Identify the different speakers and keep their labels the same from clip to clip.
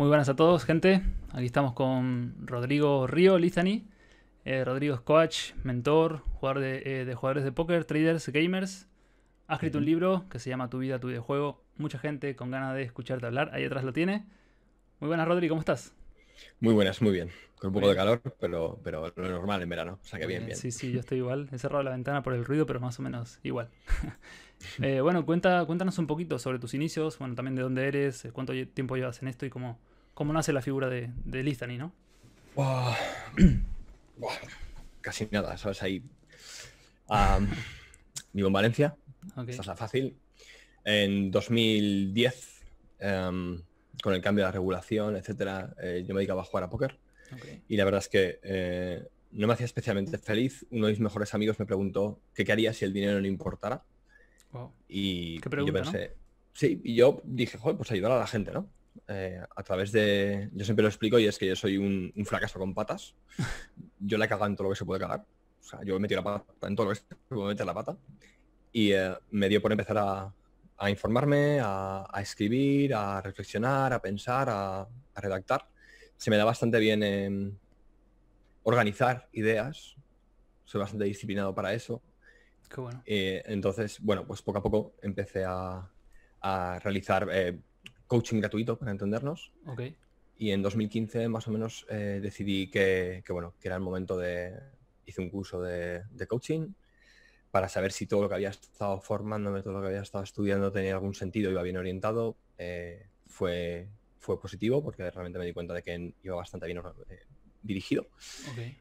Speaker 1: Muy buenas a todos, gente. Aquí estamos con Rodrigo Río Lizani. Eh, Rodrigo es coach, mentor, jugador de, eh, de, jugadores de póker, traders, gamers. Ha escrito un libro que se llama Tu vida, tu videojuego. Mucha gente con ganas de escucharte hablar. Ahí atrás lo tiene. Muy buenas, Rodrigo, ¿cómo estás?
Speaker 2: Muy buenas, muy bien. Con un poco de calor, pero, pero lo normal en verano. O sea que bien, bien. Sí,
Speaker 1: sí, yo estoy igual. He cerrado la ventana por el ruido, pero más o menos igual. Eh, bueno, cuenta, cuéntanos un poquito sobre tus inicios, bueno, también de dónde eres, cuánto tiempo llevas en esto y cómo, cómo nace la figura de, de ¿no?
Speaker 2: Casi nada, ¿sabes? Ahí. vivo en Valencia. Okay. es fácil. En 2010, em, con el cambio de la regulación, etcétera, eh, yo me dedicaba a jugar a póker. Y la verdad es que eh, no me hacía especialmente feliz. Uno de mis mejores amigos me preguntó qué haría si el dinero no importara. Y yo pensé, sí, y yo dije, joder, pues ayudar a la gente, ¿no? Eh, a través de... Yo siempre lo explico y es que yo soy un, fracaso con patas. Yo la he cagado en todo lo que se puede cagar. O sea, yo he metido la pata en todo lo que se puede meter la pata. Y eh, me dio por empezar a, informarme, a, escribir, a reflexionar, a pensar, a, redactar. Se me da bastante bien em, organizar ideas. Soy bastante disciplinado para eso. Eh, entonces, bueno, pues poco a poco empecé a, realizar coaching gratuito, para entendernos. Y en 2015 más o menos eh, decidí que, bueno, que era el momento de... Hice un curso de, coaching para saber si todo lo que había estado formándome, todo lo que había estado estudiando tenía algún sentido, iba bien orientado. Eh, fue, fue positivo porque realmente me di cuenta de que iba bastante bien eh, dirigido.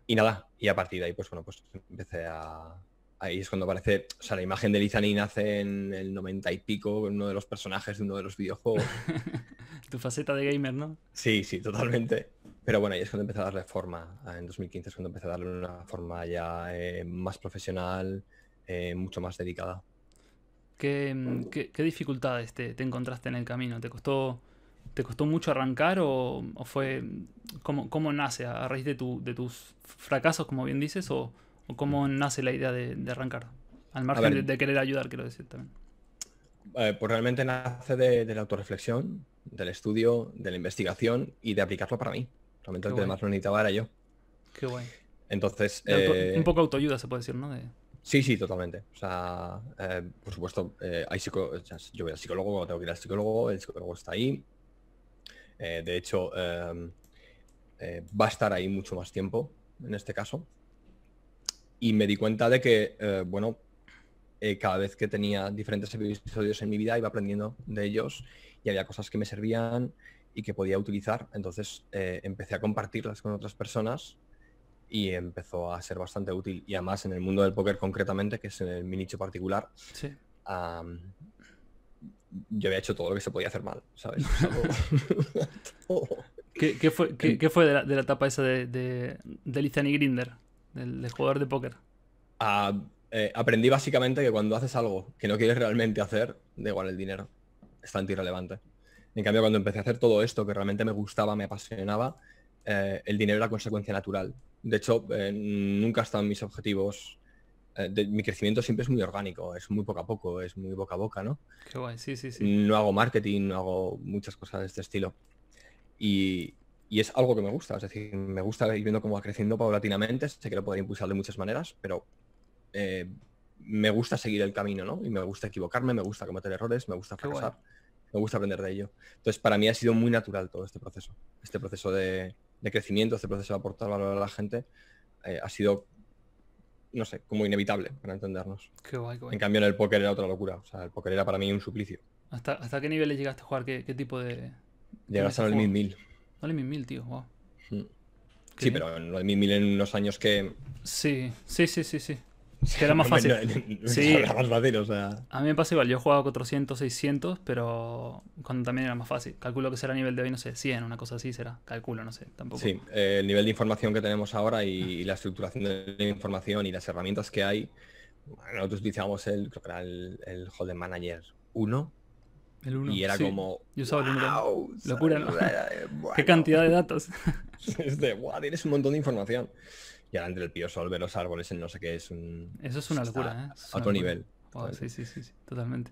Speaker 2: Y nada, y a partir de ahí pues bueno, pues empecé a, ahí es cuando aparece, o sea, la imagen de Lizanin nace en el 90 y pico, uno de los personajes de uno de los videojuegos.
Speaker 1: tu faceta de
Speaker 2: gamer, ¿no? Sí, sí, totalmente. Pero bueno, ahí es cuando empecé a darle forma. Ah, en 2015 es cuando empecé a darle una forma ya eh, más profesional, eh, mucho más dedicada. ¿Qué,
Speaker 1: mm, dificultades te, encontraste en el camino? ¿Te costó, te costó mucho arrancar o, fue... Mm, ¿cómo, nace? ¿A raíz de, de tus fracasos, como bien dices? o ¿O cómo nace la idea de, arrancar? Al margen de, querer ayudar, quiero decir también.
Speaker 2: Eh, pues realmente nace de, la autorreflexión, del estudio, de la investigación y de aplicarlo para mí. Realmente el que más lo necesitaba era yo. Qué guay. Entonces. Eh, un poco
Speaker 1: autoayuda, se puede decir, ¿no?
Speaker 2: Sí, sí, totalmente. O sea, eh, por supuesto, hay psico... yo voy al psicólogo, tengo que ir al psicólogo, el psicólogo está ahí. de hecho, va a estar ahí mucho más tiempo en este caso y me di cuenta de que, eh, bueno, eh, cada vez que tenía diferentes episodios en mi vida iba aprendiendo de ellos y había cosas que me servían y que podía utilizar. Entonces eh, empecé a compartirlas con otras personas y empezó a ser bastante útil. Y además en el mundo del póker concretamente, que es en mi nicho particular, yo había hecho todo lo que se podía hacer mal, ¿sabes?
Speaker 1: ¿Qué, fue, de, la, etapa esa de, de, y Grinder? del,
Speaker 2: jugador de póker? Eh, aprendí básicamente que cuando haces algo que no quieres realmente hacer, da igual el dinero, es tan irrelevante. En cambio, cuando empecé a hacer todo esto que realmente me gustaba, me apasionaba, eh, el dinero era consecuencia natural. De hecho, eh, nunca están mis objetivos. mi crecimiento siempre es muy orgánico, es muy poco a poco, es muy boca a boca, ¿no? Qué guay, sí, sí, sí. No hago marketing, no hago muchas cosas de este estilo. Y, y es algo que me gusta, es decir, me gusta ir viendo cómo va creciendo paulatinamente, sé que lo podría impulsar de muchas maneras, pero eh, me gusta seguir el camino, ¿no? Y me gusta equivocarme, me gusta cometer errores, me gusta fracasar, me gusta aprender de ello. Entonces, para mí ha sido muy natural todo este proceso, este proceso de, crecimiento, este proceso de aportar valor a la gente, eh, ha sido, no sé, como inevitable para entendernos. Qué guay, qué En cambio, en el póker era otra locura, o sea, el póker era para mí un suplicio.
Speaker 1: ¿Hasta, hasta qué nivel llegaste a jugar? ¿Qué, tipo de...?
Speaker 2: Llegaste al 1000
Speaker 1: Vale mil, tío, guau.
Speaker 2: Mm. Sí, pero no mil mil en unos años que.
Speaker 1: Sí, sí, sí, sí. sí. Era más fácil. sí. más fácil, o sea. A mí me pasa igual. Yo he jugado 400, 600, pero cuando también era más fácil. Calculo que será nivel de hoy, no sé, 100, una cosa así será. Calculo, no sé, tampoco. Sí,
Speaker 2: eh, el nivel de información que tenemos ahora y, la estructuración de la información y las herramientas que hay. nosotros utilizamos el, creo que era el, el Manager 1, y era como. Locura, ¿no? Eh, qué cantidad de datos. es de, wow, tienes un montón de información. Y ahora entre el Pío Sol, ver los árboles, en no sé qué, es un. Eso es una locura, ¿eh? a otro nivel. sí,
Speaker 1: sí, sí, totalmente.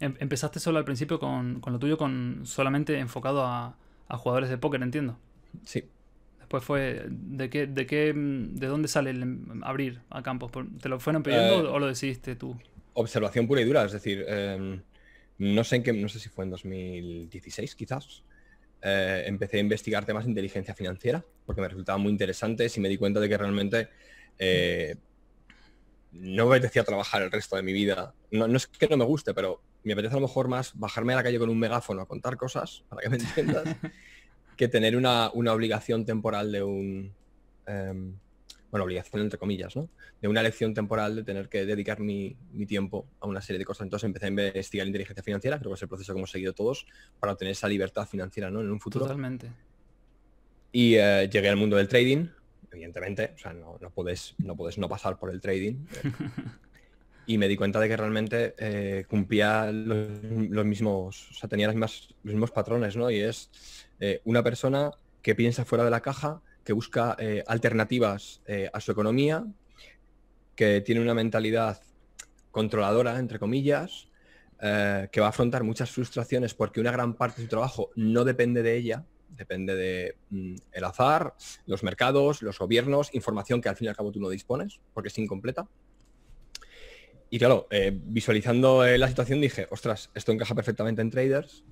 Speaker 1: Em, empezaste solo al principio con, lo tuyo, con solamente enfocado a, jugadores de póker, entiendo. Sí. Después fue, ¿de qué, de qué, mm, de dónde sale el em, abrir a campos? ¿Te lo fueron pidiendo eh, o lo decidiste tú?
Speaker 2: Observación pura y dura, es decir, em, no sé qué, no sé si fue en 2016 quizás, eh, empecé a investigar temas de inteligencia financiera porque me resultaba muy interesante y me di cuenta de que realmente eh, no me apetecía trabajar el resto de mi vida. No, es que no me guste, pero me apetece a lo mejor más bajarme a la calle con un megáfono a contar cosas, para que me entiendas, que tener una, obligación temporal de un... Em, bueno, obligación entre comillas, ¿no? De una elección temporal de tener que dedicar mi, tiempo a una serie de cosas. Entonces empecé a investigar inteligencia financiera, creo que es el proceso que hemos seguido todos, para obtener esa libertad financiera, ¿no? En un futuro. Totalmente. Y eh, llegué al mundo del trading, evidentemente, o sea, no, puedes, no puedes no pasar por el trading. y me di cuenta de que realmente eh, cumplía los, mismos, o sea, tenía las los mismos patrones, ¿no? Y es eh, una persona que piensa fuera de la caja, que busca eh, alternativas eh, a su economía, que tiene una mentalidad controladora, entre comillas, eh, que va a afrontar muchas frustraciones porque una gran parte de su trabajo no depende de ella, depende de mm, el azar, los mercados, los gobiernos, información que al fin y al cabo tú no dispones porque es incompleta. Y claro, visualizando la situación dije, ostras, esto encaja perfectamente en traders.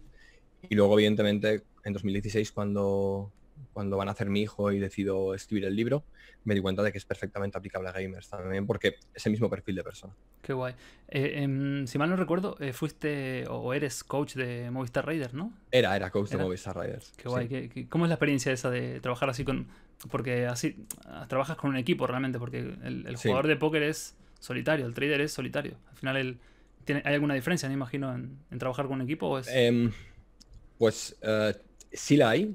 Speaker 2: Y luego, evidentemente, en 2016, cuando cuando van a hacer mi hijo y decido escribir el libro, me di cuenta de que es perfectamente aplicable a gamers también, porque es el mismo perfil de persona.
Speaker 1: Qué guay. Eh, em, si mal no recuerdo, eh, fuiste o eres coach de Movistar Raiders, ¿no?
Speaker 2: Era, era coach de Movistar Raiders. Qué
Speaker 1: guay. cómo es la experiencia esa de trabajar así con...? Porque así ah, trabajas con un equipo realmente, porque
Speaker 2: el, jugador de
Speaker 1: póker es solitario, el trader es solitario. Al final, el, ¿tiene, ¿hay alguna diferencia, me imagino, en,
Speaker 2: trabajar con un equipo? Em, pues eh, sí la hay,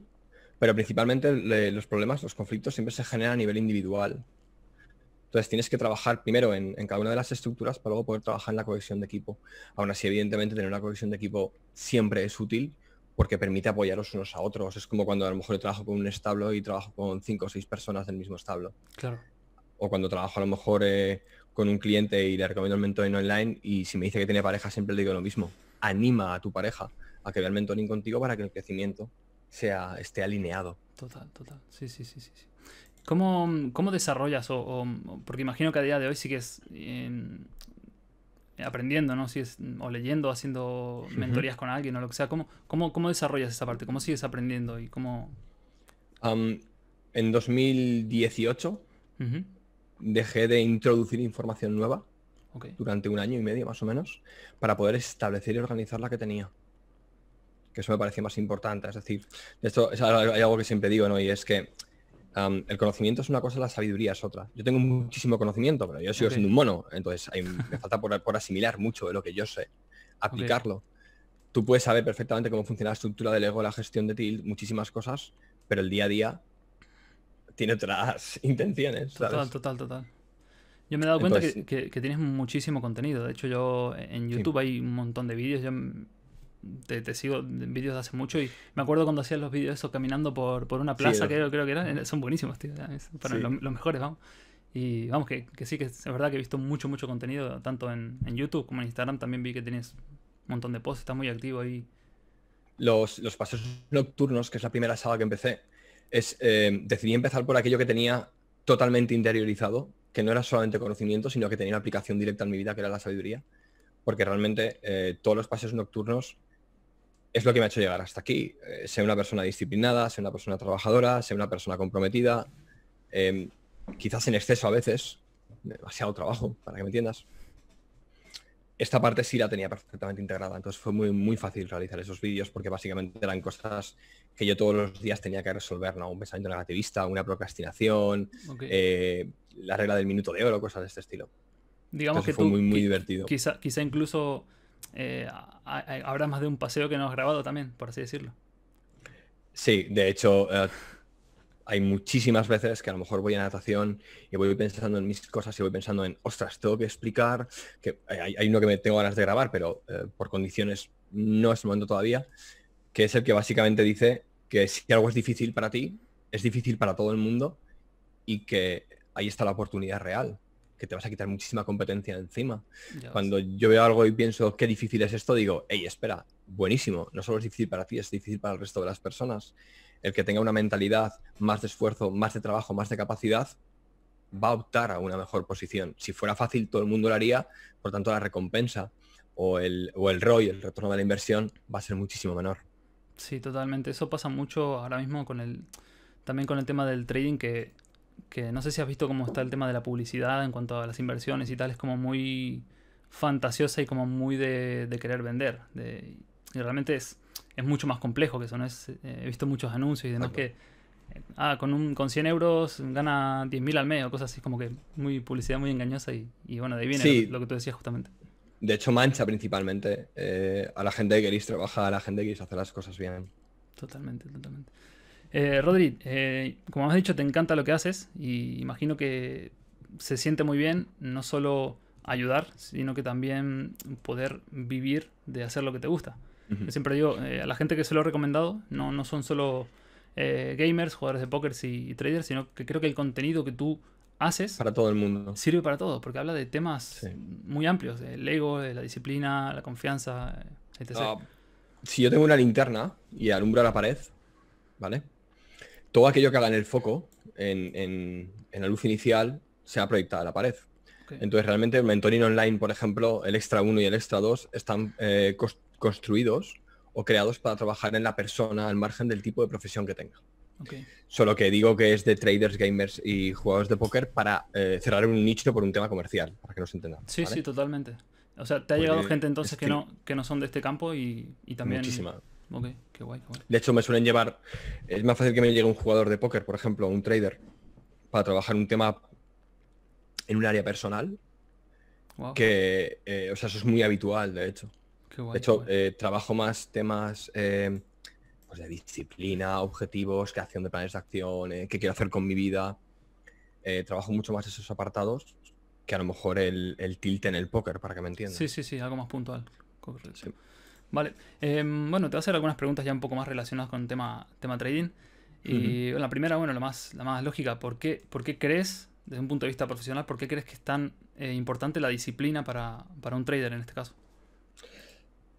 Speaker 2: pero principalmente los problemas, los conflictos siempre se generan a nivel individual. Entonces tienes que trabajar primero en, cada una de las estructuras para luego poder trabajar en la cohesión de equipo. Aún así, evidentemente, tener una cohesión de equipo siempre es útil porque permite apoyaros unos a otros. Es como cuando a lo mejor yo trabajo con un establo y trabajo con cinco o seis personas del mismo establo. Claro. O cuando trabajo a lo mejor eh, con un cliente y le recomiendo el mentoring online y si me dice que tiene pareja siempre le digo lo mismo. Anima a tu pareja a que vea el mentoring contigo para que el crecimiento sea, esté alineado.
Speaker 1: Total, total. Sí, sí, sí, sí.
Speaker 2: ¿Cómo, cómo desarrollas? O,
Speaker 1: porque imagino que a día de hoy sigues em, aprendiendo, ¿no? o leyendo, haciendo mentorías con alguien o lo que sea. ¿Cómo, desarrollas esa parte? ¿Cómo sigues aprendiendo? y cómo
Speaker 2: En 2018 dejé de introducir información nueva durante un año y medio más o menos para poder establecer y organizar la que tenía eso me parece más importante. Es decir, esto hay algo que siempre digo, ¿no? Y es que el conocimiento es una cosa, la sabiduría es otra. Yo tengo muchísimo conocimiento, pero yo sigo siendo un mono, entonces me falta por, asimilar mucho de lo que yo sé, aplicarlo. Tú puedes saber perfectamente cómo funciona la estructura del ego, la gestión de ti, muchísimas cosas, pero el día a día tiene otras intenciones. Total,
Speaker 1: total, total. Yo me he dado cuenta que, tienes muchísimo contenido. De hecho, yo en YouTube hay un montón de vídeos. Yo te, te sigo en vídeos de hace mucho y me acuerdo cuando hacías los vídeos eso caminando por, una plaza, que creo, que eran, son buenísimos, tío, para los, mejores, vamos. Y vamos, que, sí, que es verdad que he visto mucho, mucho contenido, tanto en, YouTube como en Instagram, también vi que tienes un montón de posts, estás muy activo ahí.
Speaker 2: Los, los paseos nocturnos, que es la primera saga que empecé, es em, decidí empezar por aquello que tenía totalmente interiorizado, que no era solamente conocimiento, sino que tenía una aplicación directa en mi vida, que era la sabiduría, porque realmente eh, todos los pasos nocturnos es lo que me ha hecho llegar hasta aquí. Eh, sé una persona disciplinada, sé una persona trabajadora, sé una persona comprometida, em, quizás en exceso a veces, demasiado trabajo, para que me entiendas. Esta parte sí la tenía perfectamente integrada, entonces fue muy, muy fácil realizar esos vídeos porque básicamente eran cosas que yo todos los días tenía que resolver, ¿no? Un pensamiento negativista, una procrastinación, eh, la regla del minuto de oro, cosas de este estilo. Digamos que fue muy, muy divertido. Quizá,
Speaker 1: quizá incluso eh, habrá más de un paseo que no has grabado también, por así decirlo.
Speaker 2: Sí, de hecho, eh, hay muchísimas veces que a lo mejor voy a natación y voy pensando en mis cosas y voy pensando en, ostras, tengo que explicar, que hay, uno que me tengo ganas de grabar, pero eh, por condiciones no es el momento todavía, que es el que básicamente dice que si algo es difícil para ti, es difícil para todo el mundo y que ahí está la oportunidad real que te vas a quitar muchísima competencia encima. Cuando yo veo algo y pienso qué difícil es esto, digo, hey, espera, buenísimo, no solo es difícil para ti, es difícil para el resto de las personas. El que tenga una mentalidad más de esfuerzo, más de trabajo, más de capacidad, va a optar a una mejor posición. Si fuera fácil, todo el mundo lo haría, por tanto la recompensa o el, o el ROI, el retorno de la inversión, va a ser muchísimo menor.
Speaker 1: Sí, totalmente. Eso pasa mucho ahora mismo con el, también con el tema del trading, que que no sé si has visto cómo está el tema de la publicidad en cuanto a las inversiones y tal, es como muy fantasiosa y como muy de, querer vender. De, y realmente es, es mucho más complejo que eso, ¿no? Es, eh, he visto muchos anuncios y demás que, ah, con, un, con 100 euros gana 10.000 al mes o cosas así, como que muy publicidad muy engañosa y, y bueno, de ahí viene lo,
Speaker 2: que tú decías justamente. De hecho, mancha principalmente eh, a la gente que queréis trabajar, a la gente que queréis hacer las cosas bien.
Speaker 1: Totalmente, totalmente. Eh, Rodri, eh, como has dicho, te encanta lo que haces y imagino que se siente muy bien no solo ayudar, sino que también poder vivir de hacer lo que te gusta. Yo siempre digo, eh, a la gente que se lo he recomendado, no, no son solo eh, gamers, jugadores de póker y, traders, sino que creo que el contenido que tú
Speaker 2: haces... Para todo el mundo. Sirve
Speaker 1: para todo, porque habla de temas muy amplios, el ego, la disciplina, la confianza, etc. Ah,
Speaker 2: si yo tengo una linterna y alumbro la pared, ¿vale? todo aquello que haga en el foco, en, la luz inicial, se ha proyectado a la pared. Entonces, realmente, el Mentoring Online, por ejemplo, el Extra 1 y el Extra 2 están eh, construidos o creados para trabajar en la persona al margen del tipo de profesión que tenga. Solo que digo que es de traders, gamers y jugadores de póker para eh, cerrar un nicho por un tema comercial, para que nos entendamos. Sí, sí,
Speaker 1: totalmente. O sea, te ha llegado gente entonces que, no, que no son de este campo y, y también... Muchísima. De
Speaker 2: hecho, me suelen llevar, es más fácil que me llegue un jugador de póker, por ejemplo, un trader, para trabajar un tema en un área personal, que, eh, o sea, eso es muy habitual, de hecho. de hecho, eh, trabajo más temas eh, pues de disciplina, objetivos, creación de planes de acción, qué quiero hacer con mi vida. trabajo mucho más esos apartados que a lo mejor el, el tilt en el póker, para que me entiendan. Sí,
Speaker 1: sí, sí, algo más puntual. Vale. Em, bueno, te voy a hacer algunas preguntas ya un poco más relacionadas con el tema, tema trading. Y la primera, bueno, la más, la más lógica, ¿por qué, ¿por qué crees, desde un punto de vista profesional, por qué crees que es tan eh, importante la disciplina para, un trader en este caso?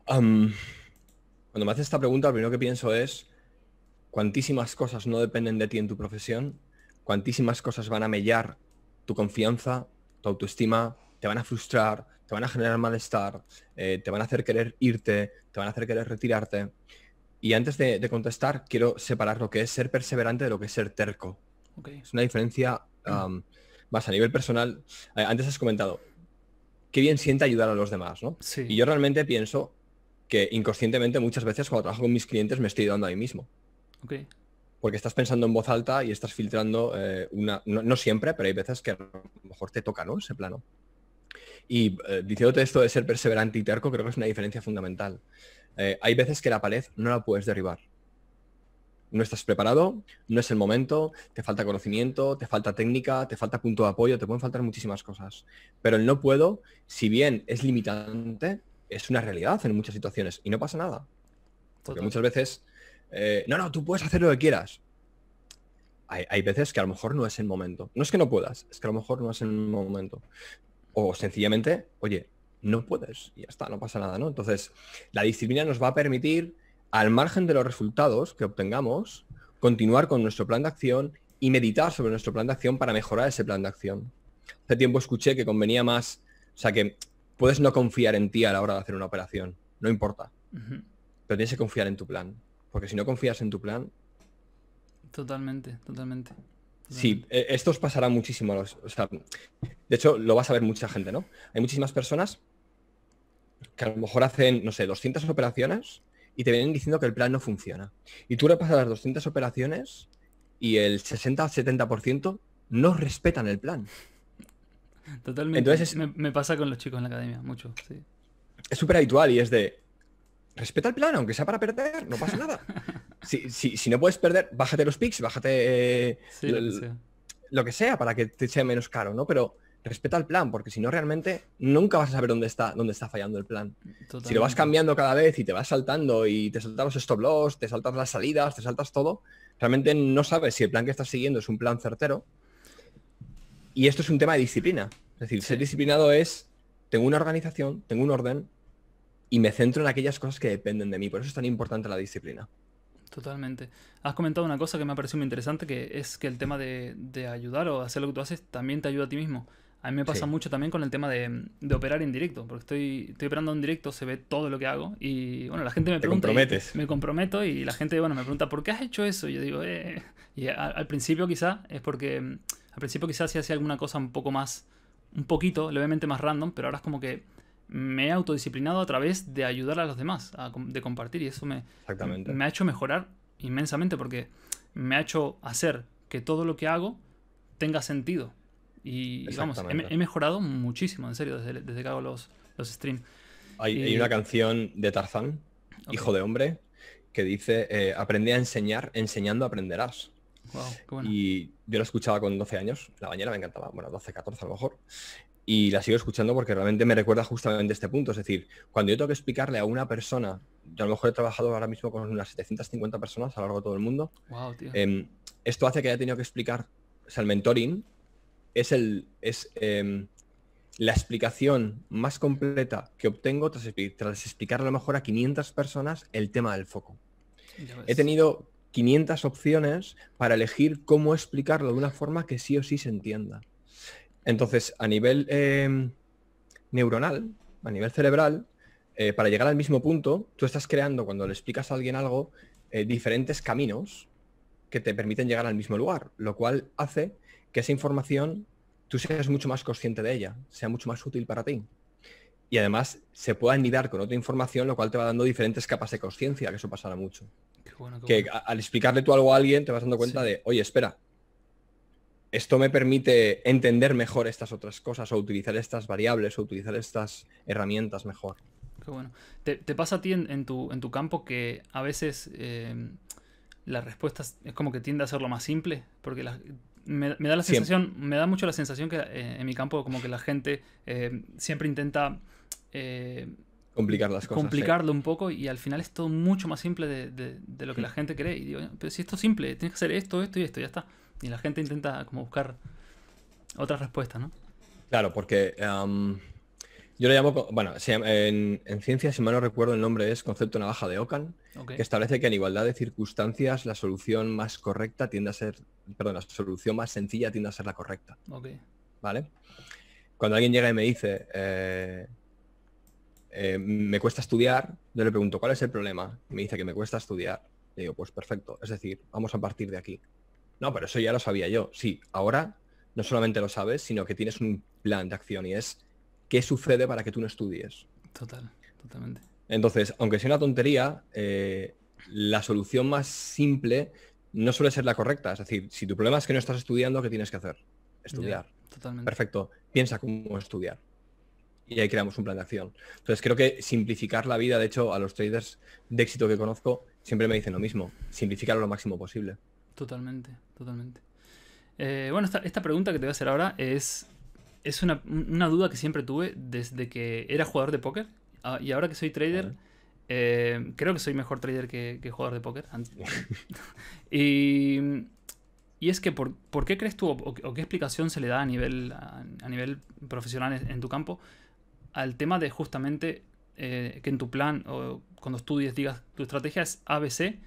Speaker 2: cuando me haces esta pregunta, lo primero que pienso es ¿cuántísimas cosas no dependen de ti en tu profesión, ¿Cuántísimas cosas van a mellar tu confianza, tu autoestima, te van a frustrar, te van a generar malestar, eh, te van a hacer querer irte, te van a hacer querer retirarte. Y antes de, contestar, quiero separar lo que es ser perseverante de lo que es ser terco. Es una diferencia más a nivel personal. Eh, antes has comentado, qué bien siente ayudar a los demás, ¿no? Y yo realmente pienso que inconscientemente muchas veces cuando trabajo con mis clientes me estoy dando a mí mismo. Porque estás pensando en voz alta y estás filtrando eh, una... No, siempre, pero hay veces que a lo mejor te toca, ¿no? Ese plano. Y eh, diciéndote esto de ser perseverante y terco, creo que es una diferencia fundamental. Eh, hay veces que la pared no la puedes derribar. No estás preparado, no es el momento, te falta conocimiento, te falta técnica, te falta punto de apoyo, te pueden faltar muchísimas cosas. Pero el no puedo, si bien es limitante, es una realidad en muchas situaciones y no pasa nada. Porque muchas veces, eh, no, no, tú puedes hacer lo que quieras. Hay, hay, veces que a lo mejor no es el momento. No es que no puedas, es que a lo mejor no es el momento o sencillamente, oye, no puedes y ya está, no pasa nada, ¿no? Entonces, la disciplina nos va a permitir, al margen de los resultados que obtengamos, continuar con nuestro plan de acción y meditar sobre nuestro plan de acción para mejorar ese plan de acción. Hace tiempo escuché que convenía más, o sea, que puedes no confiar en ti a la hora de hacer una operación, no importa,
Speaker 1: pero
Speaker 2: tienes que confiar en tu plan, porque si no confías en tu plan...
Speaker 1: Totalmente, totalmente.
Speaker 2: Sí, e, esto os pasará muchísimo. O sea, de hecho, lo vas a ver mucha gente, ¿no? Hay muchísimas personas que a lo mejor hacen, no sé, 200 operaciones y te vienen diciendo que el plan no funciona. Y tú repasas las 200 operaciones y el 60-70% no respetan el plan.
Speaker 1: Totalmente. Entonces me, me, pasa con los chicos en la academia, mucho. Sí.
Speaker 2: Es súper habitual y es de, respeta el plan, aunque sea para perder, no pasa nada. si, no puedes perder, bájate los picks, bájate eh, lo, que sea para que te sea menos caro, ¿no? Pero respeta el plan, porque si no realmente nunca vas a saber dónde está, dónde está fallando el plan. Si lo vas cambiando cada vez y te vas saltando y te saltas los stop loss, te saltas las salidas, te saltas todo, realmente no sabes si el plan que estás siguiendo es un plan certero. Y esto es un tema de disciplina. Es decir, ser disciplinado es, tengo una organización, tengo un orden y me centro en aquellas cosas que dependen de mí. Por eso es tan importante la disciplina.
Speaker 1: Totalmente. Has comentado una cosa que me ha parecido muy interesante, que es que el tema de, ayudar o hacer lo que tú haces también te ayuda a ti mismo. A mí me pasa mucho también con el tema de, operar en directo, porque estoy, estoy operando en directo, se ve todo lo que hago y bueno, la gente me pregunta. comprometes. Me comprometo y la gente, bueno, me pregunta, ¿por qué has hecho eso? Y yo digo, eh. Y al principio quizá es porque, al principio quizás si hacía alguna cosa un poco más, un poquito, levemente más random, pero ahora es como que me he autodisciplinado a través de ayudar a los demás, de compartir. Y eso me, me ha hecho mejorar inmensamente porque me ha hecho hacer que todo lo que hago tenga sentido. Y vamos, he, mejorado muchísimo, en serio, desde, desde que hago los, los streams.
Speaker 2: Hay, una canción de Tarzán, Hijo de Hombre, que dice, eh, aprende a enseñar, enseñando aprenderás. Y yo la escuchaba con 12 años, la bañera me encantaba, bueno, 12, 14 a lo mejor y la sigo escuchando porque realmente me recuerda justamente este punto. Es decir, cuando yo tengo que explicarle a una persona, yo a lo mejor he trabajado ahora mismo con unas 750 personas a lo largo de todo el mundo, em, esto hace que haya tenido que explicar, o sea, el mentoring es, el, es em, la explicación más completa que obtengo tras explicar a lo mejor a 500 personas el tema del foco. He tenido 500 opciones para elegir cómo explicarlo de una forma que sí o sí se entienda. Entonces, a nivel em, neuronal, a nivel cerebral, eh, para llegar al mismo punto, tú estás creando, cuando le explicas a alguien algo, eh, diferentes caminos que te permiten llegar al mismo lugar, lo cual hace que esa información tú seas mucho más consciente de ella, sea mucho más útil para ti. Y además se pueda anidar con otra información, lo cual te va dando diferentes capas de conciencia, que eso pasará mucho. Que al explicarle tú algo a alguien te vas dando cuenta de, oye, espera, esto me permite entender mejor estas otras cosas o utilizar estas variables o utilizar estas herramientas mejor.
Speaker 1: Qué bueno. ¿Te, pasa a ti en, tu, en, tu, campo que a veces eh, la respuesta es como que tiende a ser lo más simple? Porque me, da la sensación, me da mucho la sensación que eh, en mi campo como que la gente eh, siempre intenta... Eh,
Speaker 2: Complicar las cosas. Complicarlo
Speaker 1: un poco y al final es todo mucho más simple de, lo que hmm. la gente cree. Y digo, pero si esto es simple, tienes que hacer esto, esto y esto, ya está. Y la gente intenta como buscar otras respuestas, ¿no?
Speaker 2: Claro, porque em, yo le llamo, bueno, en, en, ciencia, si mal no recuerdo el nombre, es concepto navaja de Ockham, que establece que en igualdad de circunstancias la solución más correcta tiende a ser, perdón, la solución más sencilla tiende a ser la correcta. ¿Vale? Cuando alguien llega y me dice, eh, eh, me cuesta estudiar, yo le pregunto, ¿cuál es el problema? Me dice que me cuesta estudiar. Le digo, pues perfecto, es decir, vamos a partir de aquí. No, pero eso ya lo sabía yo. Sí, ahora no solamente lo sabes, sino que tienes un plan de acción y es qué sucede para que tú no estudies. Total, totalmente. Entonces, aunque sea una tontería, eh, la solución más simple no suele ser la correcta. Es decir, si tu problema es que no estás estudiando, ¿qué tienes que hacer?
Speaker 1: Estudiar. totalmente.
Speaker 2: Perfecto. Piensa cómo estudiar. Y ahí creamos un plan de acción. Entonces, creo que simplificar la vida, de hecho, a los traders de éxito que conozco, siempre me dicen lo mismo. Simplificarlo lo máximo posible.
Speaker 1: Totalmente, totalmente. Eh, bueno, esta, pregunta que te voy a hacer ahora es, es una, duda que siempre tuve desde que era jugador de póker ah, y ahora que soy trader. Eh, creo que soy mejor trader que, jugador de póker. y, es que, por, qué crees tú o, qué explicación se le da a nivel, a, nivel profesional en, tu campo al tema de justamente eh, que en tu plan o cuando estudies digas tu estrategia es ABC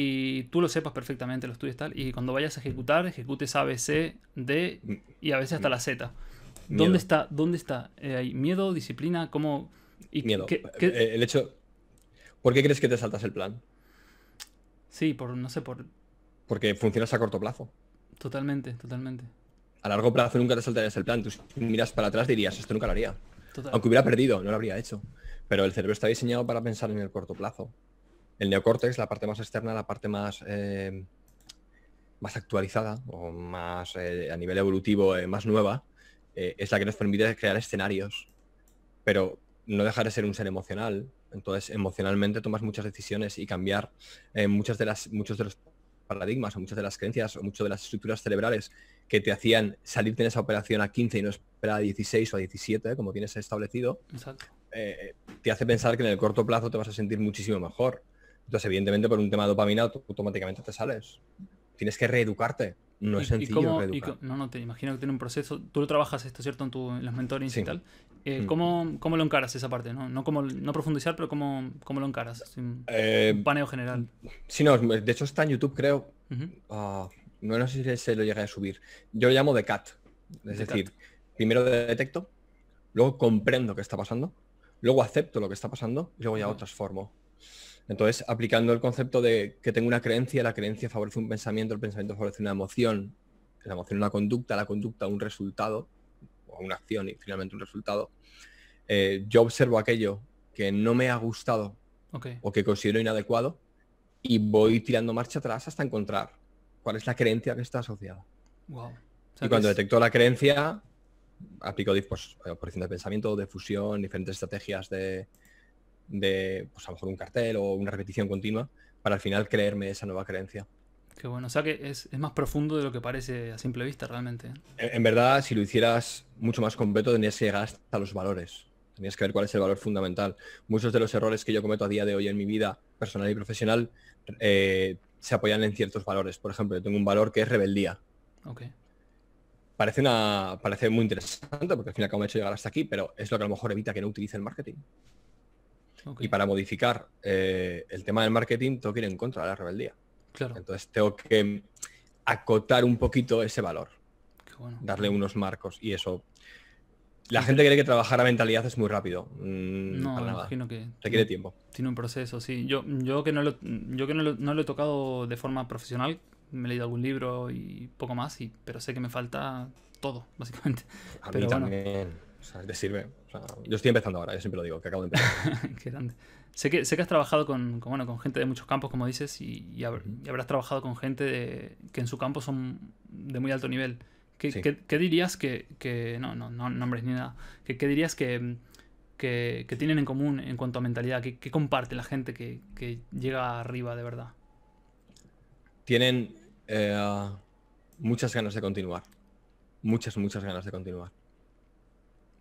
Speaker 1: y tú lo sepas perfectamente, lo estudies tal, y cuando vayas a ejecutar, ejecutes A, B, C, D y a veces hasta la Z. ¿Dónde está? ¿Dónde está? Eh, ¿Hay miedo, disciplina? ¿Cómo?
Speaker 2: Y miedo. Eh, el hecho. ¿Por qué crees que te saltas el plan?
Speaker 1: Sí, por, no sé, por.
Speaker 2: Porque funcionas a corto plazo.
Speaker 1: Totalmente, totalmente.
Speaker 2: A largo plazo nunca te saltarías el plan. Tú miras para atrás dirías, esto nunca lo haría. Aunque hubiera perdido, no lo habría hecho. Pero el cerebro está diseñado para pensar en el corto plazo el neocórtex, la parte más externa, la parte más, eh, más actualizada o más eh, a nivel evolutivo eh, más nueva, es la que nos permite crear escenarios, pero no dejar de ser un ser emocional. Entonces, emocionalmente tomas muchas decisiones y cambiar muchas de las, muchos de los paradigmas o muchas de las creencias o muchas de las estructuras cerebrales que te hacían salirte de esa operación a 15 y no esperar a 16 o a 17, como tienes establecido, te hace pensar que en el corto plazo te vas a sentir muchísimo mejor. Entonces, evidentemente, por un tema de dopamina, automáticamente te sales. Tienes que reeducarte. No es sencillo reeducar.
Speaker 1: no, no, te imagino que tiene un proceso. Tú lo trabajas esto, ¿cierto? En,
Speaker 2: tu, en mentorings y tal. Eh, mm. ¿cómo,
Speaker 1: ¿cómo, lo encaras esa parte? No, profundizar, pero ¿cómo, lo encaras?
Speaker 2: Eh, paneo general. Sí, no, de hecho está en YouTube, creo. Ah, no, sé si se lo llega a subir. Yo lo llamo de cat. Es decir, primero detecto, luego comprendo qué está pasando, luego acepto lo que está pasando y luego ya lo transformo. Entonces, aplicando el concepto de que tengo una creencia, la creencia favorece un pensamiento, el pensamiento favorece una emoción, la emoción una conducta, la conducta un resultado, o una acción y finalmente un resultado, eh, yo observo aquello que no me ha gustado o que considero inadecuado y voy tirando marcha atrás hasta encontrar cuál es la creencia que está asociada. Y cuando detecto la creencia, aplico pues, eh, operación de pensamiento, de fusión, diferentes estrategias de, de pues, a lo mejor un cartel o una repetición continua para al final creerme esa nueva creencia.
Speaker 1: Qué bueno, o sea que es, más profundo de lo que parece a simple vista realmente. ¿eh?
Speaker 2: En, verdad, si lo hicieras mucho más completo, tendrías que llegar hasta los valores. Tenías que ver cuál es el valor fundamental. Muchos de los errores que yo cometo a día de hoy en mi vida personal y profesional eh, se apoyan en ciertos valores. Por ejemplo, yo tengo un valor que es rebeldía. ok Parece, una, parece muy interesante porque al final y al he hecho llegar hasta aquí, pero es lo que a lo mejor evita que no utilice el marketing. Y para modificar eh, el tema del marketing tengo que ir en contra de la rebeldía. Claro. Entonces tengo que acotar un poquito ese valor. Darle unos marcos y eso. La gente cree que trabajar la mentalidad es muy rápido. Mm, no, me imagino que. Requiere tiempo.
Speaker 1: Tiene un proceso, sí. Yo, yo que, no lo, yo que no lo, he tocado de forma profesional, me he leído algún libro y poco más, y, pero sé que me falta todo, básicamente. pero
Speaker 2: o sea, te sirve. yo estoy empezando ahora, yo siempre lo digo, que acabo de empezar. Sé
Speaker 1: que, sé que has trabajado con, con gente de muchos campos, como dices, y, habrás trabajado con gente que en su campo son de muy alto nivel. ¿Qué, dirías que, No, no, no nombres ni nada. ¿Qué, dirías que, tienen en común en cuanto a mentalidad? ¿Qué, comparte la gente que, llega arriba de verdad?
Speaker 2: Tienen eh, muchas ganas de continuar. Muchas, muchas ganas de continuar.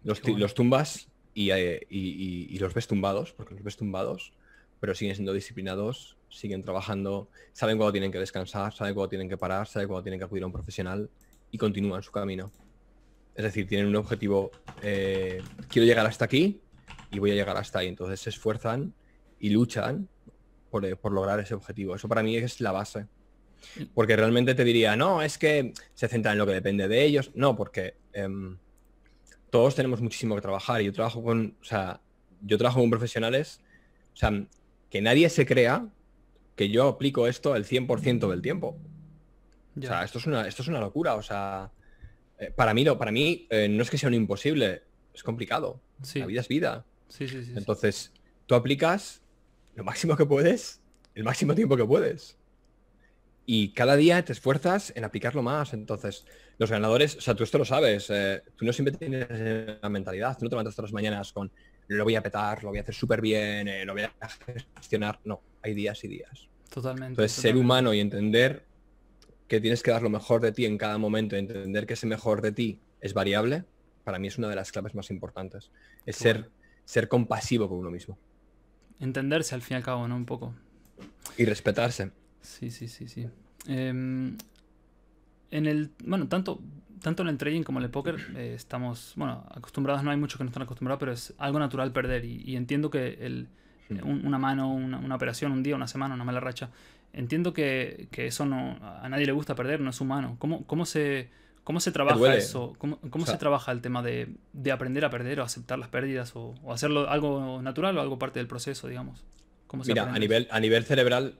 Speaker 2: Los, tumbas eh, y, los ves tumbados, porque los ves tumbados, pero siguen siendo disciplinados, siguen trabajando, saben cuándo tienen que descansar, saben cuándo tienen que parar, saben cuándo tienen que acudir a un profesional y continúan su camino. Es decir, tienen un objetivo, eh, quiero llegar hasta aquí y voy a llegar hasta ahí. Entonces se esfuerzan y luchan por, eh, lograr ese objetivo. Eso para mí es la base. Mm. Porque realmente te diría, no, es que se centran en lo que depende de ellos. No, porque... Em, todos tenemos muchísimo que trabajar. Yo trabajo con, o sea, yo trabajo con profesionales, o sea, que nadie se crea que yo aplico esto el 100% del tiempo. O sea, esto es una, esto es una locura, o sea, eh, para mí, para mí eh, no es que sea un imposible, es complicado. La vida es vida. Entonces, tú aplicas lo máximo que puedes, el máximo tiempo que puedes. Y cada día te esfuerzas en aplicarlo más. Entonces, los ganadores, o sea, tú esto lo sabes, eh, tú no siempre tienes la mentalidad, tú no te levantas todas las mañanas con lo voy a petar, lo voy a hacer súper bien, eh, lo voy a gestionar. No, hay días y días.
Speaker 1: Totalmente. Entonces, ser
Speaker 2: humano y entender que tienes que dar lo mejor de ti en cada momento, entender que ese mejor de ti es variable, para mí es una de las claves más importantes. Es ser, ser compasivo con uno mismo.
Speaker 1: Entenderse al fin y al cabo, ¿no? Un poco.
Speaker 2: Y respetarse. Sí, sí, sí, sí.
Speaker 1: Em, en el, bueno, tanto, tanto en el trading como en el póker eh, estamos, bueno, acostumbrados, no hay muchos que no están acostumbrados, pero es algo natural perder y, entiendo que el, hmm. una mano, una, operación, un día, una semana, una mala racha, entiendo que, que, eso no, a nadie le gusta perder, no es humano. ¿Cómo, cómo se... ¿Cómo se trabaja eso? ¿Cómo, cómo se trabaja el tema de, de, aprender a perder o aceptar las pérdidas o, hacerlo algo natural o algo parte del proceso, digamos?
Speaker 2: mira, a nivel, a nivel cerebral,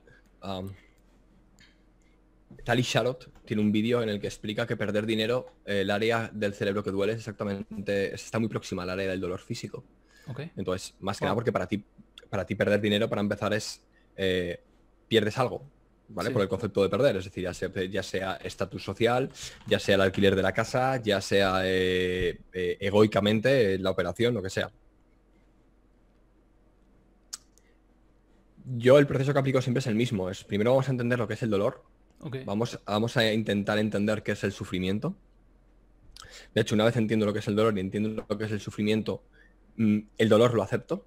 Speaker 2: Tali Sharot tiene un vídeo en el que explica que perder dinero, eh, el área del cerebro que duele exactamente, está muy próxima al área del dolor físico. Entonces, más que nada porque para ti, para ti perder dinero, para empezar, es eh, pierdes algo, ¿vale? Por el concepto de perder, es decir, ya sea, estatus social, ya sea el alquiler de la casa, ya sea eh, egoicamente la operación, lo que sea. Yo el proceso que aplico siempre es el mismo, es primero vamos a entender lo que es el dolor, Vamos, vamos a intentar entender qué es el sufrimiento. De hecho, una vez entiendo lo que es el dolor y entiendo lo que es el sufrimiento, mm, el dolor lo acepto.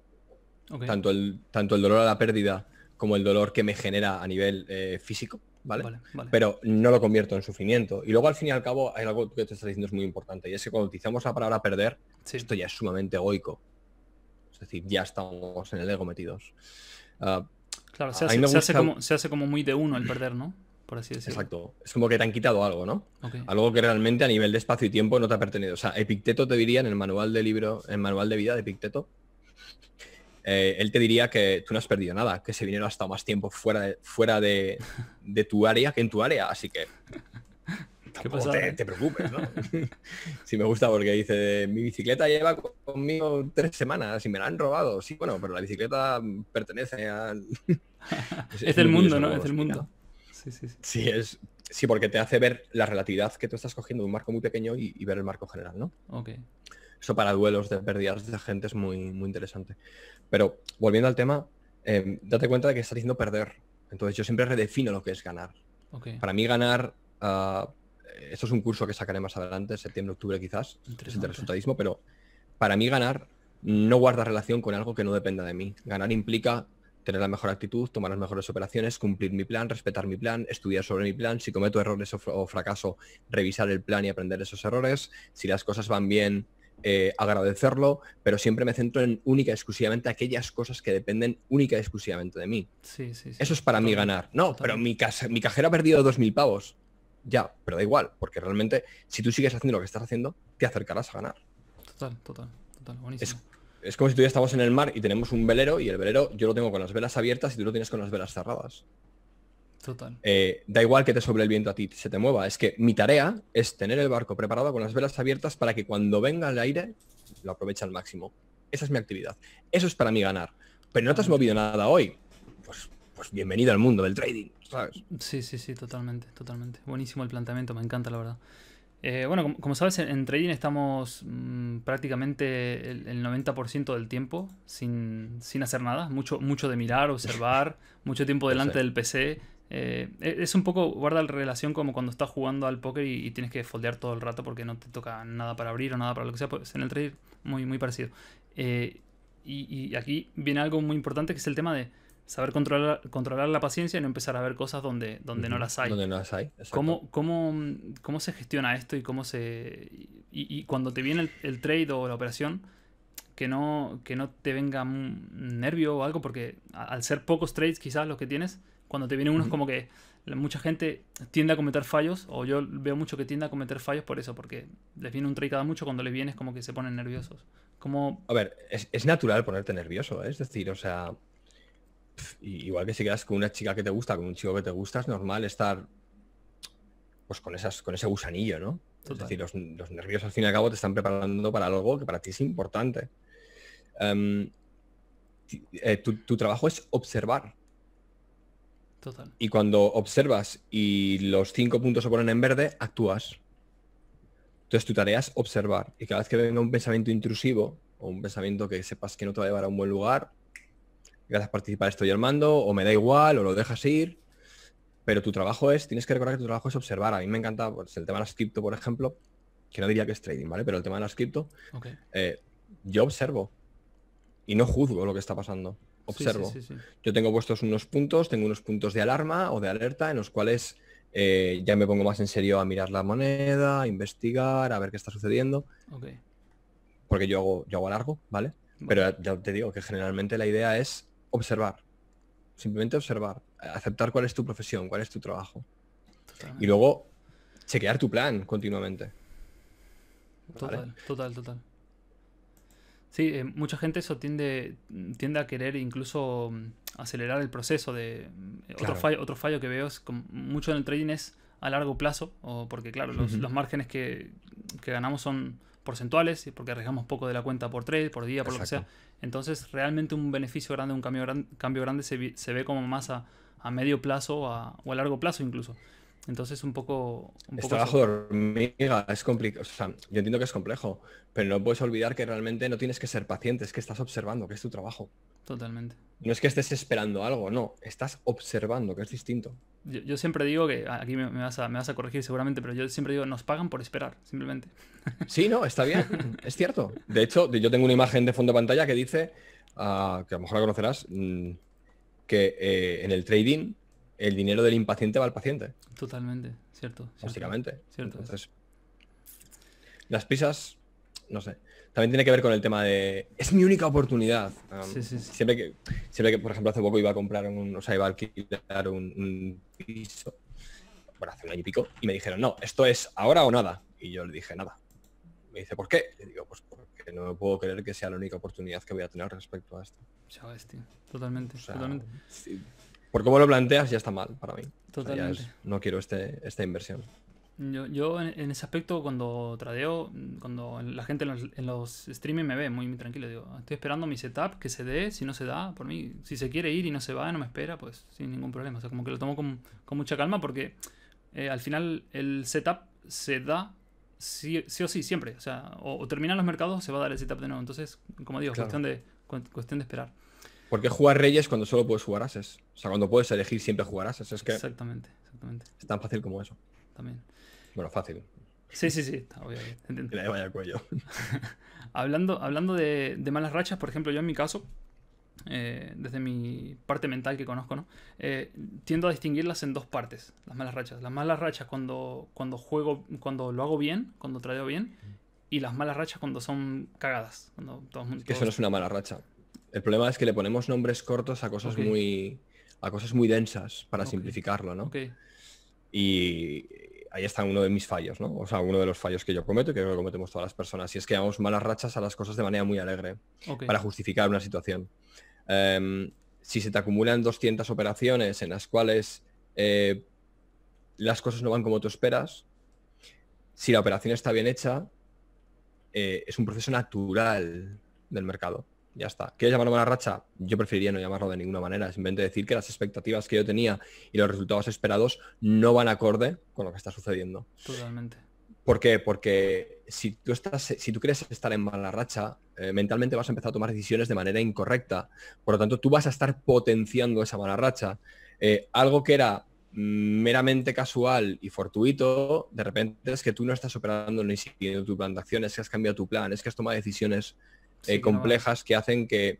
Speaker 2: Tanto, el, tanto el dolor a la pérdida como el dolor que me genera a nivel eh, físico, ¿vale? Vale, Pero no lo convierto en sufrimiento. Y luego al fin y al cabo hay algo que te estás diciendo es muy importante y es que cuando utilizamos la palabra perder, esto ya es sumamente egoico. Es decir, ya estamos en el ego metidos. Ah, claro, se como,
Speaker 1: se hace como muy de uno el perder, ¿no? por así decirlo. Exacto.
Speaker 2: Es como que te han quitado algo, ¿no? Algo que realmente a nivel de espacio y tiempo no te ha pertenecido. O sea, Epicteto te diría en el manual de libro, en manual de vida de Epicteto, eh, él te diría que tú no has perdido nada, que se vinieron hasta más tiempo fuera de, fuera de, tu área que en tu área, así que eh? te, preocupes, ¿no? sí, me gusta porque dice, mi bicicleta lleva conmigo tres semanas y me la han robado. Sí, bueno, pero la bicicleta pertenece al es, el mundo, ¿no? Es el mundo. Sí, sí, sí. Sí, es, sí, porque te hace ver la relatividad que tú estás cogiendo un marco muy pequeño y, ver el marco general, ¿no? Eso para duelos de pérdidas de gente es muy, muy interesante. Pero volviendo al tema, em, date cuenta de que estás diciendo perder. Entonces yo siempre redefino lo que es ganar. Para mí ganar, uh, esto es un curso que sacaré más adelante, septiembre, octubre quizás, entre el resultadismo, pero para mí ganar no guarda relación con algo que no dependa de mí. Ganar implica tener la mejor actitud, tomar las mejores operaciones, cumplir mi plan, respetar mi plan, estudiar sobre mi plan, si cometo errores o, fracaso, revisar el plan y aprender esos errores, si las cosas van bien, eh, agradecerlo, pero siempre me centro en única y exclusivamente aquellas cosas que dependen única y exclusivamente de mí. Sí, sí, Eso es para mí ganar. No, pero mi, casa, ha perdido 2.000 pavos. Ya, pero da igual, porque realmente si tú sigues haciendo lo que estás haciendo, te acercarás a ganar.
Speaker 1: Total, total, total, buenísimo
Speaker 2: es como si tú ya estamos en el mar y tenemos un velero y el velero yo lo tengo con las velas abiertas y tú lo tienes con las velas cerradas. Total. Eh, da igual que te sobre el viento a ti se te mueva. Es que mi tarea es tener el barco preparado con las velas abiertas para que cuando venga el aire lo aproveche al máximo. Esa es mi actividad. Eso es para mí ganar. Pero no te has movido nada hoy. Pues, pues bienvenido al mundo del trading,
Speaker 1: ¿sabes? Sí, sí, sí, totalmente, totalmente. Buenísimo el planteamiento, me encanta la verdad. Eh, bueno, como, sabes, en, trading estamos mm, prácticamente el, 90% del tiempo sin, hacer nada, mucho, mucho de mirar, observar, mucho tiempo delante del PC. Eh, e, es un poco, guarda la relación como cuando estás jugando al póker y, tienes que foldear todo el rato porque no te toca nada para abrir o nada para lo que sea. Pues en el trading muy, muy parecido. Eh, y, aquí viene algo muy importante que es el tema de saber controlar, controlar la paciencia y no empezar a ver cosas donde, donde no las hay.
Speaker 2: Donde no las hay.
Speaker 1: ¿Cómo, cómo, cómo se gestiona esto y cómo se. Y, cuando te viene el, trade o la operación, que no, que no te venga un nervio o algo, porque al ser pocos trades quizás los que tienes, cuando te vienen unos como que mucha gente tiende a cometer fallos, o yo veo mucho que tiende a cometer fallos por eso, porque les viene un trade cada mucho, cuando les viene es como que se ponen nerviosos. Como...
Speaker 2: A ver, es, es natural ponerte nervioso, ¿eh? es decir, o sea, igual que si quedas con una chica que te gusta, con un chico que te gusta, es normal estar pues con esas, con ese gusanillo, ¿no? Es decir, los, nervios al fin y al cabo te están preparando para algo que para ti es importante. Em, eh, tu, trabajo es observar. Y cuando observas y los cinco puntos se ponen en verde, actúas. Entonces tu tarea es observar. Y cada vez que venga un pensamiento intrusivo o un pensamiento que sepas que no te va a llevar a un buen lugar, gracias a participar estoy al mando, o me da igual, o lo dejas ir. Pero tu trabajo es, tienes que recordar que tu trabajo es observar. A mí me encanta pues, el tema de las cripto, por ejemplo, que no diría que es trading, ¿vale? Pero el tema de las cripto, eh, yo observo y no juzgo lo que está pasando. Observo. yo tengo puestos unos puntos, tengo unos puntos de alarma o de alerta en los cuales eh, ya me pongo más en serio a mirar la moneda, a investigar, a ver qué está sucediendo. Porque yo hago, yo hago a largo, ¿vale? Pero ya te digo que generalmente la idea es observar. Simplemente observar. Aceptar cuál es tu profesión, cuál es tu trabajo. Y luego chequear tu plan continuamente.
Speaker 1: Total, total, total. Sí, eh, mucha gente eso tiende, tiende a querer incluso mm, acelerar el proceso de... Mm, otro, fallo, que veo es con, mucho en el trading es a largo plazo, o porque claro, los, márgenes que, que ganamos son porcentuales, porque arriesgamos poco de la cuenta por trade, por día, por lo que sea. Entonces, realmente un beneficio grande, un cambio, cambio grande se, se, ve como más a, medio plazo o a largo plazo incluso. Entonces, un
Speaker 2: poco. Un es trabajo de hormiga, es complicado. O sea, yo entiendo que es complejo, pero no puedes olvidar que realmente no tienes que ser paciente, es que estás observando, que es tu trabajo. Totalmente. No es que estés esperando algo, no, estás observando, que es distinto.
Speaker 1: Yo, siempre digo que, aquí me, vas a, corregir seguramente, pero yo siempre digo, nos pagan por esperar, simplemente.
Speaker 2: Sí, no, está bien, es cierto. De hecho, yo tengo una imagen de fondo de pantalla que dice, ah, que a lo mejor la conocerás, mm, que eh, en el trading el dinero del impaciente va al paciente.
Speaker 1: Totalmente, cierto.
Speaker 2: Básicamente. Entonces, las pisas, no sé. También tiene que ver con el tema de. Es mi única oportunidad. Siempre, que, siempre que, por ejemplo, hace poco iba a comprar un. O sea, iba a alquilar un, piso. Bueno, hace un año y pico. Y me dijeron, no, esto es ahora o nada. Y yo le dije, nada. Me dice, ¿por qué? Le digo, pues porque no puedo creer que sea la única oportunidad que voy a tener respecto a esto. sea, tío. Totalmente. totalmente por cómo lo planteas ya está mal para mí. Totalmente. no quiero este, esta inversión.
Speaker 1: Yo, en ese aspecto, cuando tradeo, cuando la gente en los, en streaming me ve muy, tranquilo, digo, estoy esperando mi setup, que se dé, si no se da, por mí, si se quiere ir y no se va, no me espera, pues sin ningún problema. O sea, como que lo tomo con, mucha calma porque eh, al final el setup se da sí, o sí, siempre. O sea, o, terminan los mercados, se va a dar el setup de nuevo. Entonces, como digo, cuestión, de, cuestión de esperar.
Speaker 2: ¿Por qué jugar reyes cuando solo puedes jugar ases? O sea, cuando puedes elegir siempre jugar ases. Es que exactamente, exactamente. Es tan fácil como eso. También. Bueno, fácil.
Speaker 1: Sí, sí, sí, obviamente. Le vaya cuello. hablando hablando de, malas rachas, por ejemplo, yo en mi caso, eh, desde mi parte mental que conozco, ¿no? Eh, tiendo a distinguirlas en dos partes, las malas rachas. Las malas rachas cuando, cuando juego, cuando lo hago bien, cuando traigo bien, y las malas rachas cuando son cagadas. Que eso no es
Speaker 2: una mala racha. El problema es que le ponemos nombres cortos a cosas muy a cosas muy densas para simplificarlo, ¿no? Y ahí está uno de mis fallos, ¿no? O sea, uno de los fallos que yo cometo y que creo que cometemos todas las personas. Y es que damos malas rachas a las cosas de manera muy alegre para justificar una situación. Em, si se te acumulan 200 operaciones en las cuales eh, las cosas no van como tú esperas, si la operación está bien hecha, eh, es un proceso natural del mercado ya está. ¿Quieres llamarlo mala racha? Yo preferiría no llamarlo de ninguna manera, simplemente decir que las expectativas que yo tenía y los resultados esperados no van acorde con lo que está sucediendo. Totalmente. ¿Por qué? Porque si tú, estás, si tú crees estar en mala racha, eh, mentalmente vas a empezar a tomar decisiones de manera incorrecta. Por lo tanto, tú vas a estar potenciando esa mala racha. Eh, algo que era mm, meramente casual y fortuito, de repente es que tú no estás operando ni siguiendo tu plan de acciones, que has cambiado tu plan, es que has tomado decisiones eh, complejas que hacen que,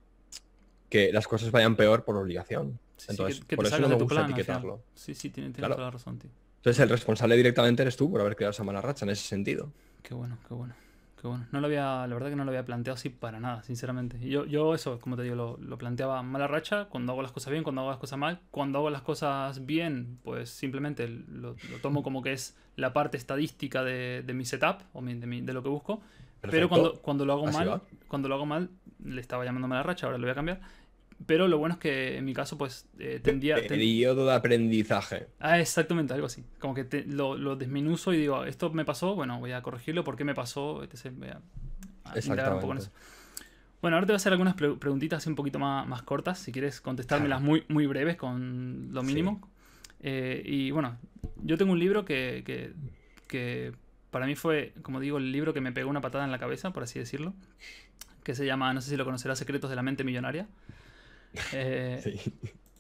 Speaker 2: las cosas vayan peor por obligación. Entonces, por eso no me gusta etiquetarlo. sí, sí,
Speaker 1: tiene, toda la razón,
Speaker 2: Entonces el responsable directamente eres tú por haber creado esa mala racha en ese sentido.
Speaker 1: Qué bueno, qué bueno. No lo había, la verdad que no lo había planteado así para nada, sinceramente. Yo, yo eso, como te digo, lo, lo, planteaba mala racha, cuando hago las cosas bien, cuando hago las cosas mal. Cuando hago las cosas bien, pues simplemente lo, tomo como que es la parte estadística de, mi setup o de, de, lo que busco. Pero cuando, cuando lo hago mal, cuando lo hago mal, le estaba llamando mala racha, ahora lo voy a cambiar. Pero lo bueno es que en mi caso, pues eh, tendía.
Speaker 2: Periodo de aprendizaje.
Speaker 1: Ah, exactamente, algo así. Como que lo, lo y digo, esto me pasó, bueno, voy a corregirlo, ¿por qué me pasó? voy a, un poco en eso. Bueno, ahora te voy a hacer algunas preguntitas un poquito más, más, cortas, si quieres contestármelas muy, muy breves, con lo mínimo. Eh, y bueno, yo tengo un libro que, que, que para mí fue, como digo, el libro que me pegó una patada en la cabeza, por así decirlo, que se llama, no sé si lo conocerás, Secretos de la Mente Millonaria. Eh, sí.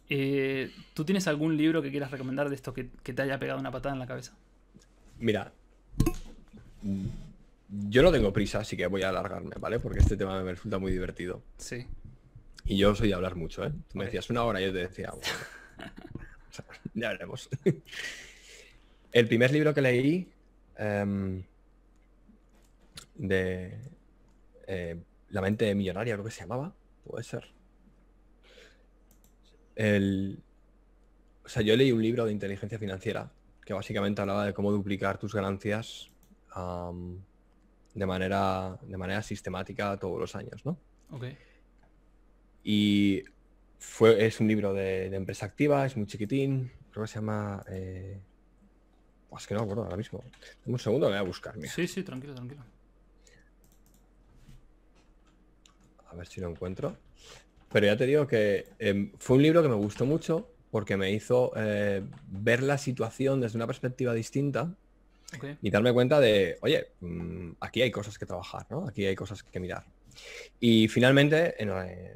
Speaker 1: Eh, ¿Tú tienes algún libro que quieras recomendar de esto que, te haya pegado una patada en la cabeza?
Speaker 2: Mira, yo no tengo prisa, así que voy a alargarme, ¿vale? Porque este tema me resulta muy divertido. Sí. Y yo soy de hablar mucho, ¿eh? Tú me decías una hora y yo te decía, ya veremos. El primer libro que leí Em, de eh, La mente millonaria, creo que se llamaba, puede ser. El, o sea, yo leí un libro de inteligencia financiera que básicamente hablaba de cómo duplicar tus ganancias de, manera, de manera sistemática todos los años, ¿no? Okay. Y fue, es un libro de, empresa activa, es muy chiquitín, creo que se llama... Eh, es que no me acuerdo ahora mismo. un segundo, voy a buscarme. Sí, sí, tranquilo, tranquilo. A ver si lo encuentro. Pero ya te digo que em, fue un libro que me gustó mucho porque me hizo eh, ver la situación desde una perspectiva distinta y darme cuenta de, oye, mm, aquí hay cosas que trabajar, ¿no? Aquí hay cosas que mirar. Y finalmente, en,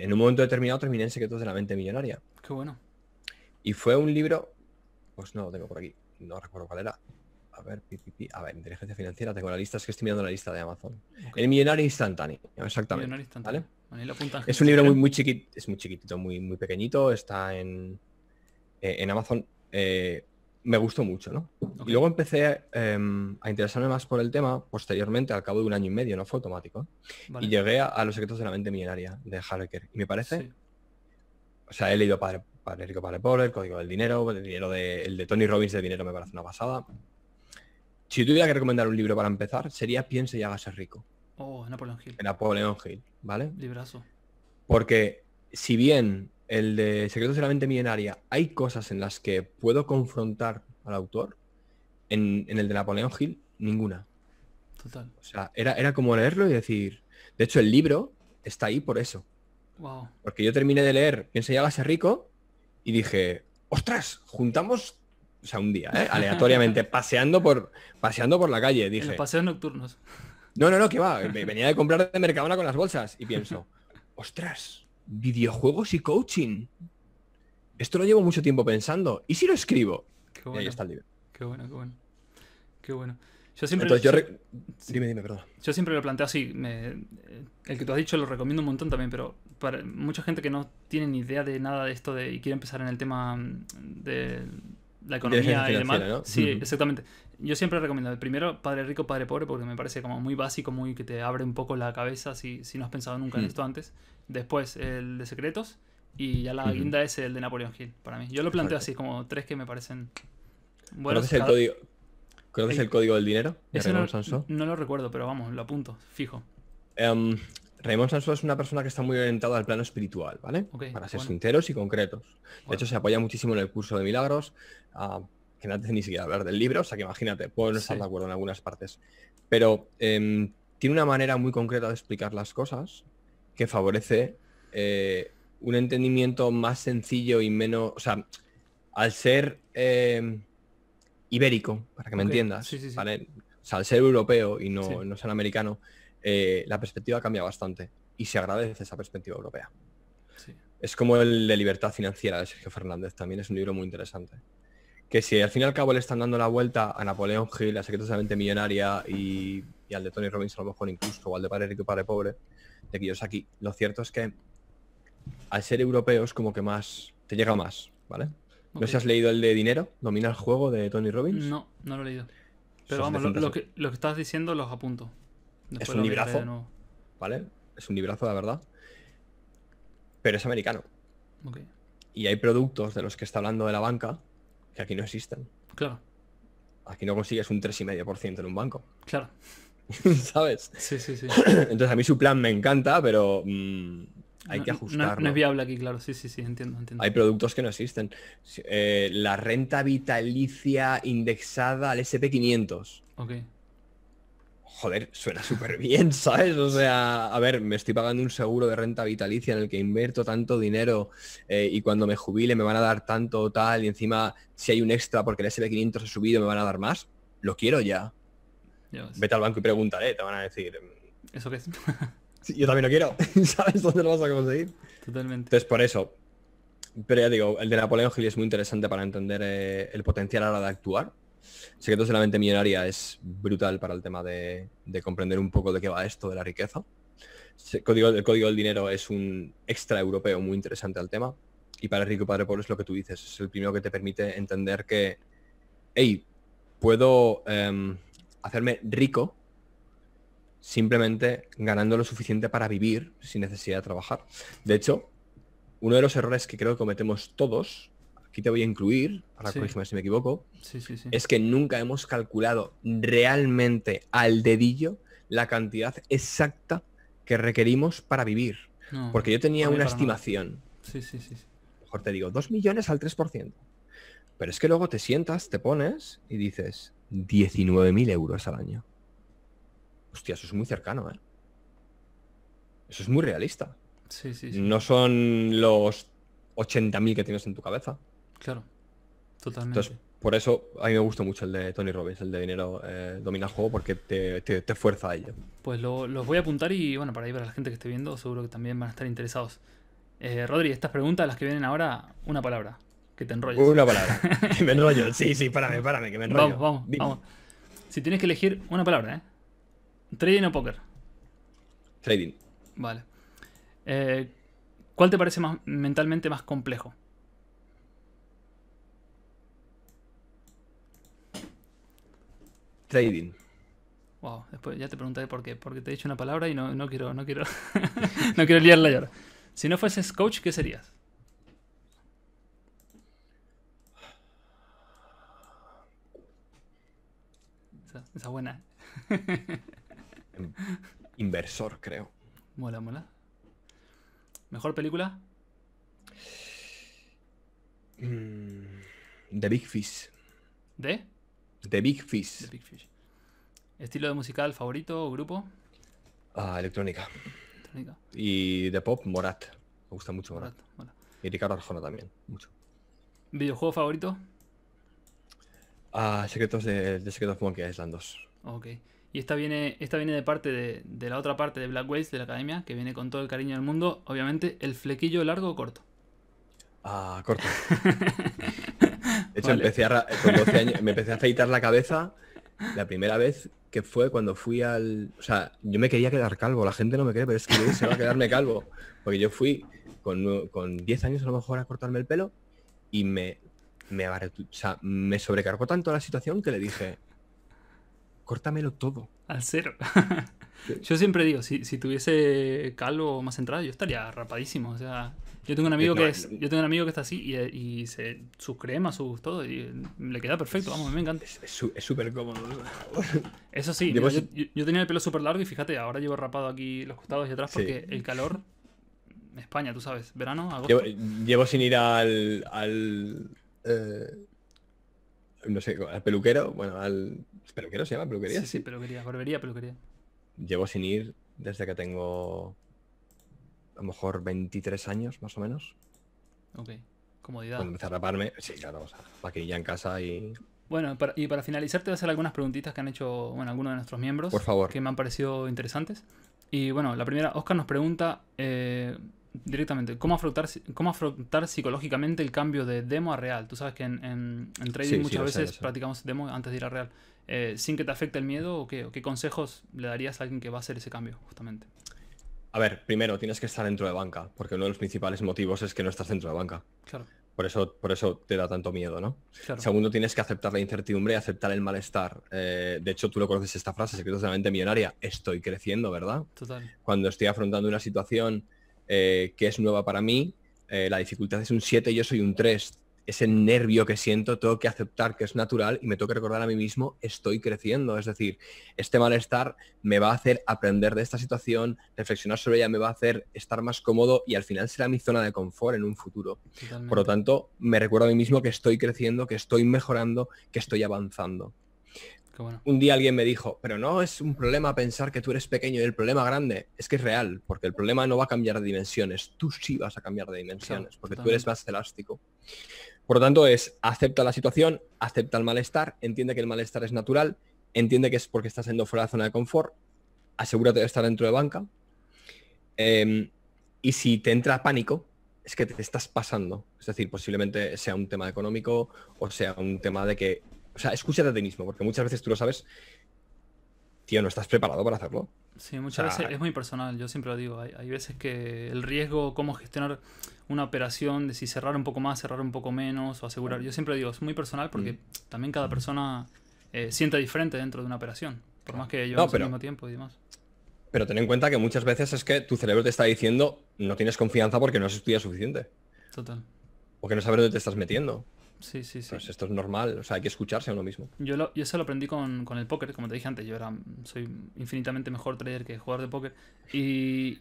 Speaker 2: en un momento determinado, terminé en Secretos de la Mente Millonaria. Qué bueno. Y fue un libro, pues no lo tengo por aquí, no recuerdo cuál era. A ver, inteligencia financiera, tengo la lista, es que estoy mirando la lista de Amazon. El millonario instantáneo, exactamente. Millonario instantáneo. es un libro muy, chiquito, es muy chiquitito, muy, muy pequeñito, está en, eh, en Amazon. Eh, me gustó mucho, ¿no? Y luego empecé em, a interesarme más por el tema posteriormente, al cabo de un año y medio, no fue automático. Y llegué a, Los secretos de la mente millonaria de Harker. Y me parece, o sea, he leído Padre, Padre Rico, Padre Pobre, El Código del Dinero, el, dinero de, el de Tony Robbins de Dinero me parece una pasada. Si tuviera que recomendar un libro para empezar, sería Piense y hágase rico. Oh, Napoleón Hill. Napoleón Hill, ¿vale? Librazo. Porque si bien el de Secretos de la Mente Millonaria hay cosas en las que puedo confrontar al autor, en, el de Napoleón Hill, ninguna. Total. O sea, era, era como leerlo y decir... De hecho, el libro está ahí por eso. Porque yo terminé de leer Piense y hágase rico y dije, ostras, juntamos, o sea, un día, ¿eh? aleatoriamente, paseando por, paseando por la calle, dije. paseos nocturnos. No, no, no, que va, venía de comprar de Mercadona con las bolsas y pienso, ostras, videojuegos y coaching. Esto lo llevo mucho tiempo pensando. ¿Y si lo escribo? Qué bueno. está el libro.
Speaker 1: Qué bueno, qué bueno. Qué bueno. Yo siempre, yo, siempre lo planteo así. Eh, el que tú has dicho lo recomiendo un montón también, pero para mucha gente que no tiene ni idea de nada de esto de, y quiere empezar en el tema mm, de la economía y demás. Sí, exactamente. Yo siempre recomiendo, primero, padre rico, padre pobre, porque me parece como muy básico, muy que te abre un poco la cabeza si, si no has pensado nunca en hmm. esto antes. Después, el de secretos. Y ya la linda es el de Napoleon Hill, para mí. Yo lo planteo así, como tres que me parecen buenos. es el código,
Speaker 2: ¿Conoces el, código del dinero de Raymond no, Sansó.
Speaker 1: No lo recuerdo, pero vamos, lo apunto, fijo.
Speaker 2: Em, Raymond Sansó es una persona que está muy orientada al plano espiritual, ¿vale? Para ser sinceros y concretos. De hecho, se apoya muchísimo en el curso de milagros, ah, que no antes ni siquiera hablar del libro, o sea que imagínate, puedo no estar de acuerdo en algunas partes. Pero em, tiene una manera muy concreta de explicar las cosas que favorece eh, un entendimiento más sencillo y menos, o sea, al ser... Em, ibérico, para que me entiendas, al ser europeo y no, no ser americano, eh, la perspectiva cambia bastante y se agradece esa perspectiva europea. Es como el de Libertad Financiera de Sergio Fernández, también es un libro muy interesante. Que si al fin y al cabo le están dando la vuelta a Napoleón Hill, a la Mente Millonaria y, al de Tony Robbins a lo mejor incluso, o al de Padre Rico y Padre Pobre, de que aquí lo cierto es que al ser europeos como que más, te llega más, ¿vale? ¿No si has leído el de Dinero? ¿Domina el juego de Tony Robbins? No,
Speaker 1: no lo he leído. Pero vamos, lo, que, estás diciendo los apunto. es un librazo.
Speaker 2: ¿Vale? Es un librazo, la verdad. Pero es americano. Y hay productos de los que está hablando de la banca que aquí no existen. Claro. Aquí no consigues un 3,5% en un banco. Claro. ¿Sabes? Sí, sí, sí. Entonces a mí su plan me encanta, pero mm, hay que ajustarlo. No, es
Speaker 1: viable aquí, claro, sí, sí, sí, entiendo.
Speaker 2: entiendo. Hay productos que no existen. Eh, la renta vitalicia indexada al SP500. Ok. Joder, suena súper bien, ¿sabes? O sea, a ver, me estoy pagando un seguro de renta vitalicia en el que invierto tanto dinero eh, y cuando me jubile me van a dar tanto tal y encima si hay un extra porque el SP500 ha subido me van a dar más. Lo quiero ya. Vete al banco y preguntaré, te van a decir. Mm, ¿Eso qué es? yo también lo quiero.
Speaker 1: ¿Sabes dónde lo vas a conseguir? Totalmente.
Speaker 2: Entonces, por eso. Pero ya digo, el de Napoleón Gil es muy interesante para entender eh, el potencial ahora de actuar. Secretos de la mente millonaria es brutal para el tema de, comprender un poco de qué va esto de la riqueza. El código, del dinero es un extra europeo muy interesante al tema. Y para el Rico Padre Pobre es lo que tú dices. Es el primero que te permite entender que, hey, puedo em, hacerme rico simplemente ganando lo suficiente para vivir sin necesidad de trabajar. De hecho, uno de los errores que creo que cometemos todos, aquí te voy a incluir, ahora si me equivoco, es que nunca hemos calculado realmente al dedillo la cantidad exacta que requerimos para vivir. Porque yo tenía una estimación. Sí, sí, sí. Mejor te digo, 2 millones al 3%. Pero es que luego te sientas, te pones y dices, 19.000 euros al año. Hostia, eso es muy cercano, ¿eh? Eso es muy realista.
Speaker 1: Sí, sí, sí. No
Speaker 2: son los 80.000 que tienes en tu cabeza.
Speaker 1: Claro, totalmente. Entonces,
Speaker 2: por eso a mí me gusta mucho el de Tony Robbins, el de dinero eh, domina el juego, porque te, te, fuerza a ello.
Speaker 1: Pues los voy a apuntar y bueno, para ir para la gente que esté viendo, seguro que también van a estar interesados. Eh, Rodri, estas preguntas, las que vienen ahora, una palabra, que te enrolles. Una palabra, que me enrollo, sí, sí, párame, párame, que me enrollo. Vamos, vamos, vamos. Si tienes que elegir una palabra, ¿eh? ¿Trading o póker? Trading. Vale. Eh, ¿Cuál te parece más, mentalmente más complejo? Trading. Wow, después ya te preguntaré por qué, porque te he dicho una palabra y no, quiero, no quiero, no quiero liarla ahora. Si no fueses coach, ¿qué serías? Esa, esa buena. ¿eh?
Speaker 2: inversor, creo.
Speaker 1: Mola, mola. ¿Mejor película?
Speaker 2: Mm, the Big Fish. ¿De? The Big Fish.
Speaker 1: ¿Estilo de musical favorito o grupo?
Speaker 2: Ah, electrónica. Y de pop, Morat. Me gusta mucho Morat. Y Ricardo Arjona también, mucho.
Speaker 1: ¿Videojuego favorito?
Speaker 2: Ah, Secretos de, de Secret of Monkey Island 2.
Speaker 1: Ok. Y esta viene, esta viene de parte de, la otra parte de Black Waves, de la academia, que viene con todo el cariño del mundo. Obviamente, el flequillo largo o corto.
Speaker 2: Ah, corto. De hecho, empecé a, me empecé a afeitar la cabeza la primera vez que fue cuando fui al... O sea, yo me quería quedar calvo, la gente no me cree, pero es que se va a quedarme calvo. Porque yo fui con, 10 años a lo mejor a cortarme el pelo y me, me sobrecargó tanto la situación que le dije, córtamelo todo. Al cero. Yo siempre digo, si, si
Speaker 1: tuviese calvo más entrada, yo estaría rapadísimo. O sea, yo tengo un amigo eh, que es, eh, yo tengo un amigo que está así y, eh, y se, sus cremas, sus todo, y le queda perfecto, vamos, me encanta. Es
Speaker 2: súper cómodo.
Speaker 1: Eso sí, yo, tenía el pelo súper largo y fíjate, ahora llevo rapado aquí los costados y atrás porque el calor, España, tú sabes, verano, agosto.
Speaker 2: Llevo, sin ir al, al no sé, al peluquero, bueno, al... ¿Peluquero se llama? ¿Peluquería? Sí,
Speaker 1: peluquería, barbería, peluquería.
Speaker 2: Llevo sin ir desde que tengo a lo mejor 23 años, más o menos.
Speaker 1: Ok, comodidad. Cuando empecé a raparme, sí, claro,
Speaker 2: o sea, ya en casa y...
Speaker 1: Bueno, y para finalizar te voy a hacer algunas preguntitas que han hecho, bueno, algunos de nuestros miembros. Por favor. Que me han parecido interesantes. Y bueno, la primera, Oscar nos pregunta... Eh, directamente, cómo afrontar, cómo afrontar psicológicamente el cambio de demo a real. Tú sabes que en, trading muchas veces practicamos demo antes de ir a real. Eh, sin que te afecte el miedo, ¿o qué, qué consejos le darías a alguien que va a hacer ese cambio, justamente?
Speaker 2: A ver, primero tienes que estar dentro de banca, porque uno de los principales motivos es que no estás dentro de banca. Claro. Por eso, por eso te da tanto miedo, ¿no? Segundo, tienes que aceptar la incertidumbre y aceptar el malestar. Eh, de hecho, tú lo conoces esta frase, secretos de la mente millonaria. Estoy creciendo, ¿verdad? Total. Cuando estoy afrontando una situación eh, que es nueva para mí, eh, la dificultad es un 7, yo soy un 3. Ese nervio que siento, tengo que aceptar que es natural y me tengo que recordar a mí mismo, estoy creciendo. Es decir, este malestar me va a hacer aprender de esta situación, reflexionar sobre ella, me va a hacer estar más cómodo y al final será mi zona de confort en un futuro. Por lo tanto, me recuerdo a mí mismo que estoy creciendo, que estoy mejorando, que estoy avanzando. Un día alguien me dijo, pero no es un problema pensar que tú eres pequeño y el problema grande es que es real, porque el problema no va a cambiar de dimensiones, tú sí vas a cambiar de dimensiones, porque tú eres más elástico. Por lo tanto, es acepta la situación, acepta el malestar, entiende que el malestar es natural, entiende que es porque estás siendo fuera de la zona de confort, asegúrate de estar dentro de banca. Em, y si te entra pánico, es que te estás pasando. Es decir, posiblemente sea un tema económico o sea un tema de que o sea, escúchate a ti mismo, porque muchas veces tú lo sabes, tío, no estás preparado para hacerlo. Sí, muchas veces
Speaker 1: es muy personal, yo siempre lo digo. Hay, veces que el riesgo, cómo gestionar una operación, de si cerrar un poco más, cerrar un poco menos o asegurar. Yo siempre digo, es muy personal porque mm. también cada persona eh, siente diferente dentro de una operación, por más que yo. no, pero, mismo tiempo y demás.
Speaker 2: Pero ten en cuenta que muchas veces es que tu cerebro te está diciendo no tienes confianza porque no has estudiado suficiente. Total. que no sabes dónde te estás metiendo. Sí, sí, sí. Pues esto es normal, o sea, hay que escucharse a uno mismo.
Speaker 1: Yo, lo, yo eso lo aprendí con, el póker, como te dije antes, yo era, soy infinitamente mejor trader que jugador de póker. Y,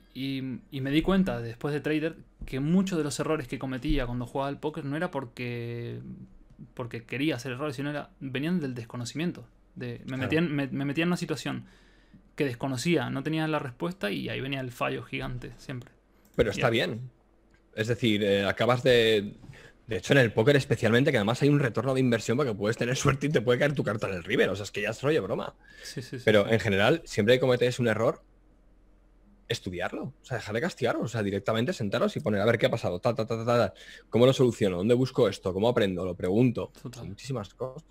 Speaker 1: me di cuenta después de trader que muchos de los errores que cometía cuando jugaba al póker no era porque, porque quería hacer errores, sino venían del desconocimiento. De, me, metía en una situación que desconocía, no tenía la respuesta y ahí venía el fallo gigante siempre.
Speaker 2: Pero está bien. Es decir, eh, acabas de, de hecho, en el póker especialmente, que además hay un retorno de inversión para que puedes tener suerte y te puede caer tu carta en el river. O sea, es que ya es rollo broma. Sí, sí, Pero en general, siempre que cometes un error, estudiarlo. O sea, dejar de castigaros. O sea, directamente sentaros y poner a ver qué ha pasado. Ta, ta, ta, ta, ¿Cómo lo soluciono? ¿Dónde busco esto? ¿Cómo aprendo? Lo pregunto. muchísimas cosas.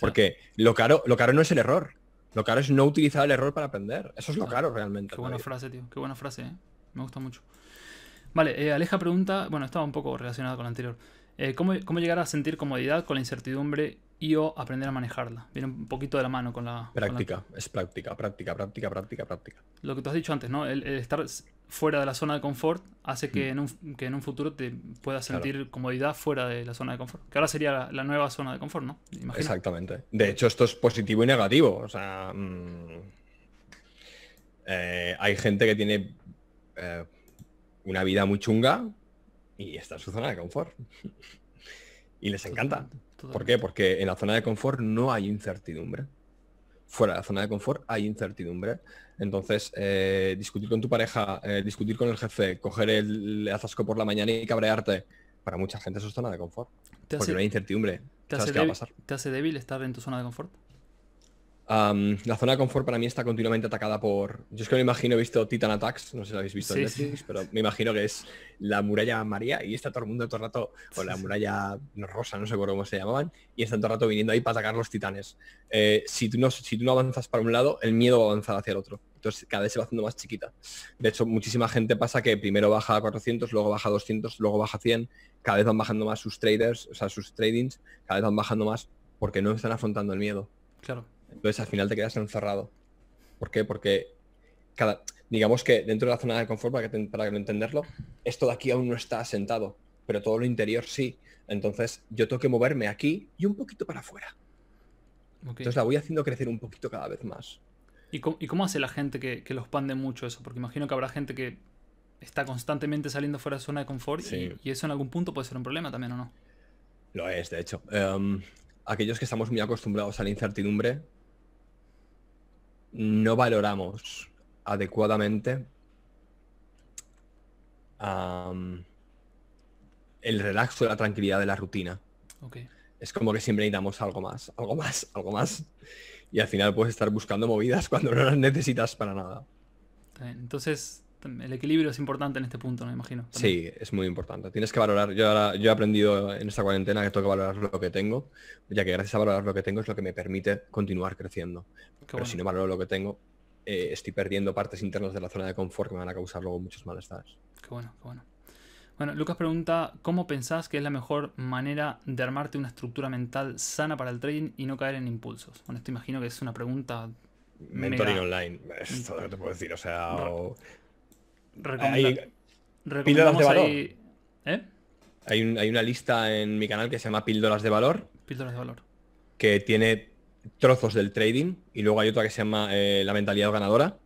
Speaker 2: Porque lo caro, lo caro no es el error. Lo caro es no utilizar el error para aprender. Eso es lo caro realmente. Qué buena frase,
Speaker 1: tío. Qué buena frase, ¿eh? Me gusta mucho. Vale, eh, Aleja pregunta, bueno, estaba un poco relacionada con la anterior. Eh, ¿cómo, llegar a sentir comodidad con la incertidumbre y o aprender a manejarla? Viene un poquito de la mano con la...
Speaker 2: Práctica, es práctica, práctica, práctica, práctica, práctica.
Speaker 1: Lo que tú has dicho antes, ¿no? El, estar fuera de la zona de confort hace que, mm. en, un, futuro te puedas sentir comodidad fuera de la zona de confort. Que ahora sería la, nueva zona de confort, ¿no? Imagina.
Speaker 2: Exactamente. De hecho, esto es positivo y negativo. O sea, mm, eh, hay gente que tiene una vida muy chunga y está en su zona de confort. y les encanta. ¿Por qué? Porque en la zona de confort no hay incertidumbre. Fuera de la zona de confort hay incertidumbre. Entonces, eh, discutir con tu pareja, eh, discutir con el jefe, coger el azasco por la mañana y cabrearte, para mucha gente eso es zona de confort. porque no hay incertidumbre. ¿Te
Speaker 1: hace débil estar en tu zona de confort?
Speaker 2: la zona de confort para mí está continuamente atacada por... Yo es que me imagino, he visto Titan Attacks, no sé si lo habéis visto en Netflix, pero me imagino que es la muralla María y está todo el mundo todo el rato, o la muralla rosa, no sé cómo se llamaban, y están todo el rato viniendo ahí para atacar los titanes. Eh, si, tú no, si tú no avanzas para un lado, el miedo va a avanzar hacia el otro. Entonces cada vez se va haciendo más chiquita. De hecho, muchísima gente pasa que primero baja a 400, luego baja a 200, luego baja a 100, cada vez van bajando más sus traders, o sea, sus tradings, cada vez van bajando más porque no están afrontando el miedo. Claro. Entonces al final te quedas encerrado. ¿Por qué? Porque digamos que dentro de la zona de confort, para, que, entenderlo, esto de aquí aún no está asentado, pero todo lo interior sí. Entonces yo tengo que moverme aquí y un poquito para afuera. Entonces la voy haciendo crecer un poquito cada vez más.
Speaker 1: ¿Y cómo, hace la gente que, que, lo expande mucho eso? Porque imagino que habrá gente que está constantemente saliendo fuera de zona de confort y, eso en algún punto puede ser un problema también o no.
Speaker 2: Lo es, de hecho. Em, aquellos que estamos muy acostumbrados a la incertidumbre, no valoramos adecuadamente el relaxo, la tranquilidad de la rutina. Es como que siempre necesitamos algo más, algo más, algo más. Y al final puedes estar buscando movidas cuando no las necesitas para nada.
Speaker 1: Entonces, el equilibrio es importante en este punto, me imagino.
Speaker 2: Sí, es muy importante. Tienes que valorar. Yo, ahora, he aprendido en esta cuarentena que tengo que valorar lo que tengo, ya que gracias a valorar lo que tengo es lo que me permite continuar creciendo. Pero si no valoro lo que tengo, eh, estoy perdiendo partes internas de la zona de confort que me van a causar luego muchos malestares.
Speaker 1: Qué bueno, qué bueno. Bueno, Lucas pregunta, ¿cómo pensás que es la mejor manera de armarte una estructura mental sana para el trading y no caer en impulsos? Bueno, esto imagino que es una pregunta... Mentoring online, es mm.
Speaker 2: todo te puedo decir, o sea... ¿eh? hay Hay, una lista en mi canal que se llama Píldoras de Valor. Píldoras de Valor. Que tiene trozos del trading y luego hay otra que se llama eh, la mentalidad ganadora,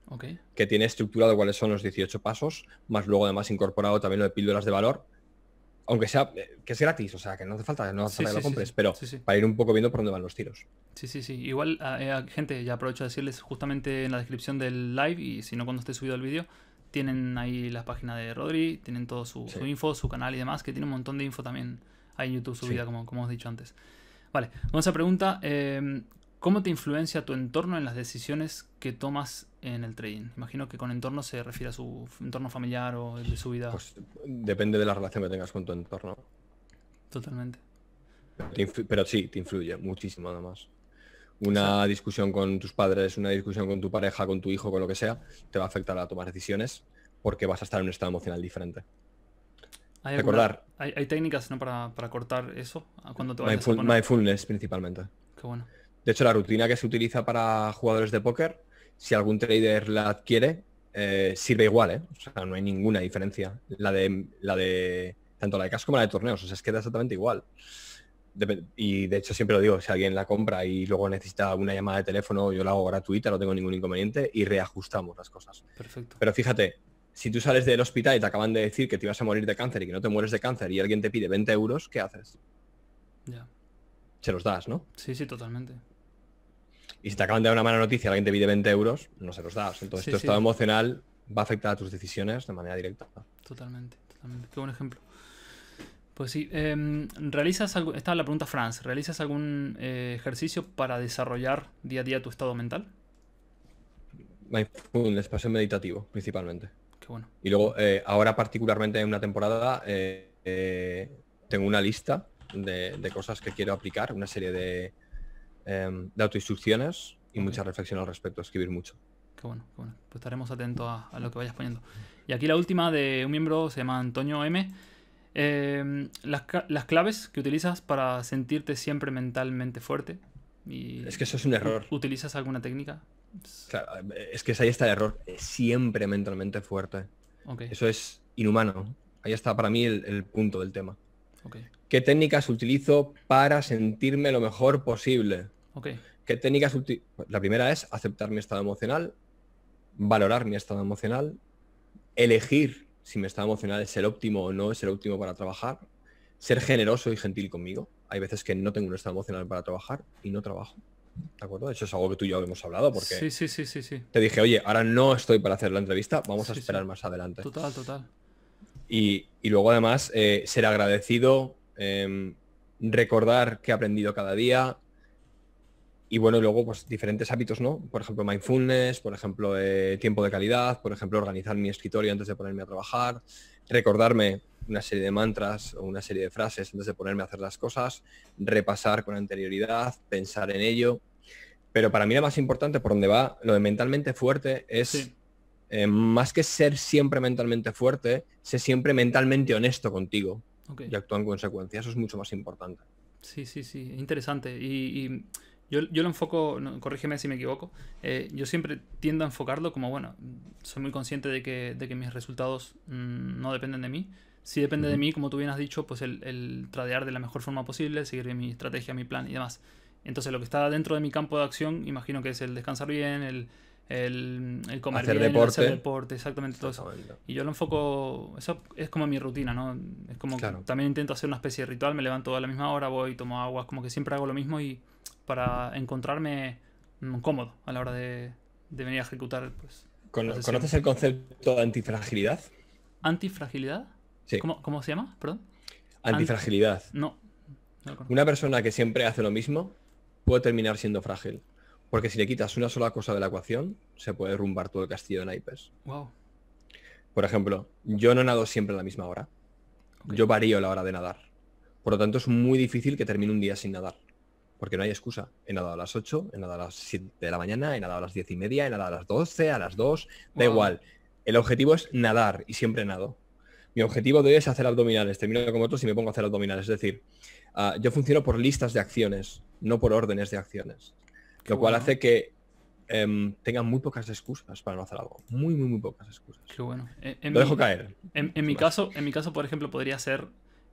Speaker 2: que tiene estructurado cuáles son los 18 pasos, más luego además incorporado también lo de píldoras de valor, aunque sea eh, que es gratis, o sea que no hace falta, no que lo compres, pero para ir un poco viendo por dónde van los tiros. Sí, sí, sí.
Speaker 1: Igual, gente, ya aprovecho de decirles justamente en la descripción del live y si no cuando esté subido el vídeo, tienen ahí la página de Rodri, tienen todo su, info, su canal y demás, que tiene un montón de info también ahí en YouTube subida, vida, como, os he dicho antes. Vale, vamos a pregunta, em, ¿cómo te influencia tu entorno en las decisiones que tomas en el trading? Imagino que con entorno se refiere a su entorno familiar o de su vida. Pues,
Speaker 2: depende de la relación que tengas con tu entorno. Totalmente. Pero sí, te influye muchísimo además. Una discusión con tus padres, una discusión con tu pareja, con tu hijo, con lo que sea, te va a afectar a tomar decisiones porque vas a estar en un estado emocional diferente. ¿Hay Recordar.
Speaker 1: hay, técnicas ¿no? para, cortar eso cuando te vayas a Mindfulness
Speaker 2: principalmente. bueno. De hecho, la rutina que se utiliza para jugadores de póker, si algún trader la adquiere, eh, sirve igual, ¿eh? no hay ninguna diferencia. La de, la de tanto la de cash como la de torneos. O sea, es queda exactamente igual y de hecho siempre lo digo, si alguien la compra y luego necesita una llamada de teléfono, yo la hago gratuita, no tengo ningún inconveniente y reajustamos las cosas. Perfecto. Pero fíjate, si tú sales del hospital y te acaban de decir que te ibas a morir de cáncer y que no te mueres de cáncer y alguien te pide 20 euros, ¿qué haces? Ya. Se los das, ¿no?
Speaker 1: Sí, sí, totalmente.
Speaker 2: Y si te acaban de dar una mala noticia y alguien te pide 20 euros, no se los das. Entonces tu estado emocional va a afectar a tus decisiones de manera directa.
Speaker 1: Totalmente, totalmente. Qué buen ejemplo. Pues sí, em, realizas algo, está la pregunta Franz, ¿realizas algún eh, ejercicio para desarrollar día a día tu estado mental?
Speaker 2: un espacio meditativo principalmente. Qué bueno. Y luego, eh, ahora particularmente en una temporada, eh, tengo una lista de, cosas que quiero aplicar, una serie de, em, de autoinstrucciones y mucha reflexión al respecto, escribir mucho.
Speaker 1: Qué bueno, bueno. Pues estaremos atentos a lo que vayas poniendo. Y aquí la última de un miembro, se llama Antonio M. Em, las, claves que utilizas para sentirte siempre mentalmente fuerte.
Speaker 2: es que eso es un error.
Speaker 1: ¿Utilizas alguna técnica?
Speaker 2: Eh, es que ahí está el error. Eh, siempre mentalmente fuerte. Eso es inhumano. Ahí está para mí el, punto del tema. ¿Qué técnicas utilizo para sentirme lo mejor posible? ¿Qué técnicas La primera es aceptar mi estado emocional, valorar mi estado emocional, elegir si mi estado emocional es el óptimo o no es el óptimo para trabajar, ser generoso y gentil conmigo. Hay veces que no tengo un estado emocional para trabajar y no trabajo. ¿De acuerdo? Eso es algo que tú y yo hemos hablado porque sí,
Speaker 1: sí, sí, sí, te
Speaker 2: dije, oye, ahora no estoy para hacer la entrevista, vamos a esperar más adelante.
Speaker 1: Total, total.
Speaker 2: Y, luego además eh, ser agradecido, em, recordar que he aprendido cada día, y bueno, luego pues diferentes hábitos, ¿no? Por ejemplo, mindfulness, por ejemplo, eh, tiempo de calidad, por ejemplo, organizar mi escritorio antes de ponerme a trabajar, recordarme una serie de mantras o una serie de frases antes de ponerme a hacer las cosas, repasar con anterioridad, pensar en ello. Pero para mí lo más importante, por donde va, lo de mentalmente fuerte es, eh, más que ser siempre mentalmente fuerte, ser siempre mentalmente honesto contigo y actuar en consecuencia. Eso es mucho más importante.
Speaker 1: Sí, sí, sí, interesante. y yo, yo lo enfoco, corrígeme si me equivoco, eh, yo siempre tiendo a enfocarlo como, bueno, soy muy consciente de que, de que mis resultados mm, no dependen de mí. Si depende de mí, como tú bien has dicho, pues el, tradear de la mejor forma posible, seguir mi estrategia, mi plan y demás. Entonces lo que está dentro de mi campo de acción, imagino que es el descansar bien, el, el, el comer hacer bien, deporte. El hacer deporte, exactamente todo eso. Y yo lo enfoco, eso es como mi rutina, ¿no? Es como que también intento hacer una especie de ritual, me levanto a la misma hora, voy, tomo agua, como que siempre hago lo mismo y para encontrarme mm, cómodo a la hora de, venir a ejecutar. Pues, ¿Conoces el
Speaker 2: concepto de antifragilidad?
Speaker 1: ¿Antifragilidad? ¿Cómo, se llama? Perdón.
Speaker 2: Antifragilidad. no. Una persona que siempre hace lo mismo puede terminar siendo frágil. Porque si le quitas una sola cosa de la ecuación, se puede derrumbar todo el castillo de naipes. Por ejemplo, yo no nado siempre a la misma hora. Yo varío la hora de nadar. Por lo tanto, es muy difícil que termine un día sin nadar porque no hay excusa. He nadado a las 8, he nadado a las 7 de la mañana, he nadado a las 10 y media, he nadado a las 12, a las 2, da igual. El objetivo es nadar y siempre nado. Mi objetivo de hoy es hacer abdominales. Termino como otros y me pongo a hacer abdominales. Es decir, ah, yo funciono por listas de acciones, no por órdenes de acciones. lo cual hace que em, tenga muy pocas excusas para no hacer algo. Muy, muy, muy pocas excusas. Eh, lo dejo caer. En,
Speaker 1: mi caso, en mi caso, por ejemplo, podría ser,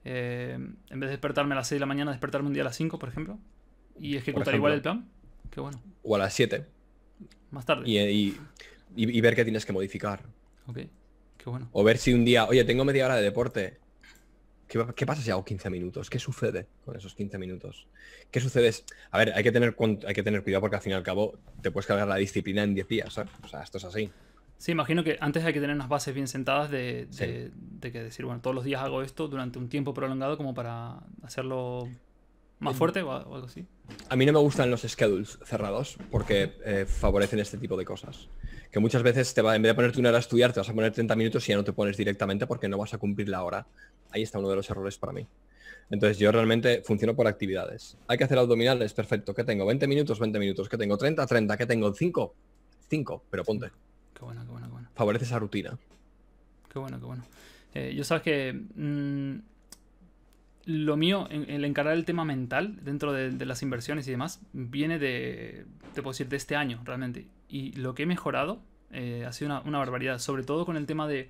Speaker 1: eh, en vez de despertarme a las 6 de la mañana, despertarme un día a las 5, por ejemplo y ejecutar igual el plan. Qué bueno.
Speaker 2: O a las 7. Más tarde. Y, ver qué tienes que modificar.
Speaker 1: Ok, qué bueno.
Speaker 2: O ver si un día, oye, tengo media hora de deporte. ¿Qué, pasa si hago 15 minutos? ¿Qué sucede con esos 15 minutos? ¿Qué sucede? A ver, hay que, tener, hay que tener cuidado porque al fin y al cabo te puedes cargar la disciplina en 10 días. O sea, esto es así.
Speaker 1: Sí, imagino que antes hay que tener unas bases bien sentadas de, de, que decir, bueno, todos los días hago esto durante un tiempo prolongado como para hacerlo ¿Más fuerte o algo así?
Speaker 2: A mí no me gustan los schedules cerrados porque eh, favorecen este tipo de cosas. Que muchas veces te va, en vez de ponerte una hora a estudiar, te vas a poner 30 minutos y ya no te pones directamente porque no vas a cumplir la hora. Ahí está uno de los errores para mí. Entonces yo realmente funciono por actividades. Hay que hacer abdominales, perfecto. ¿Qué tengo? 20 minutos, 20 minutos. ¿Qué tengo? 30, 30. ¿Qué tengo? 5. 5, pero ponte. Qué bueno, qué bueno, qué bueno. Favorece esa rutina.
Speaker 1: Qué bueno, qué bueno. Eh, yo sabes que mm, lo mío, el encarar el tema mental dentro de, las inversiones y demás, viene de, te puedo decir, de este año realmente. Y lo que he mejorado eh, ha sido una, barbaridad, sobre todo con el tema de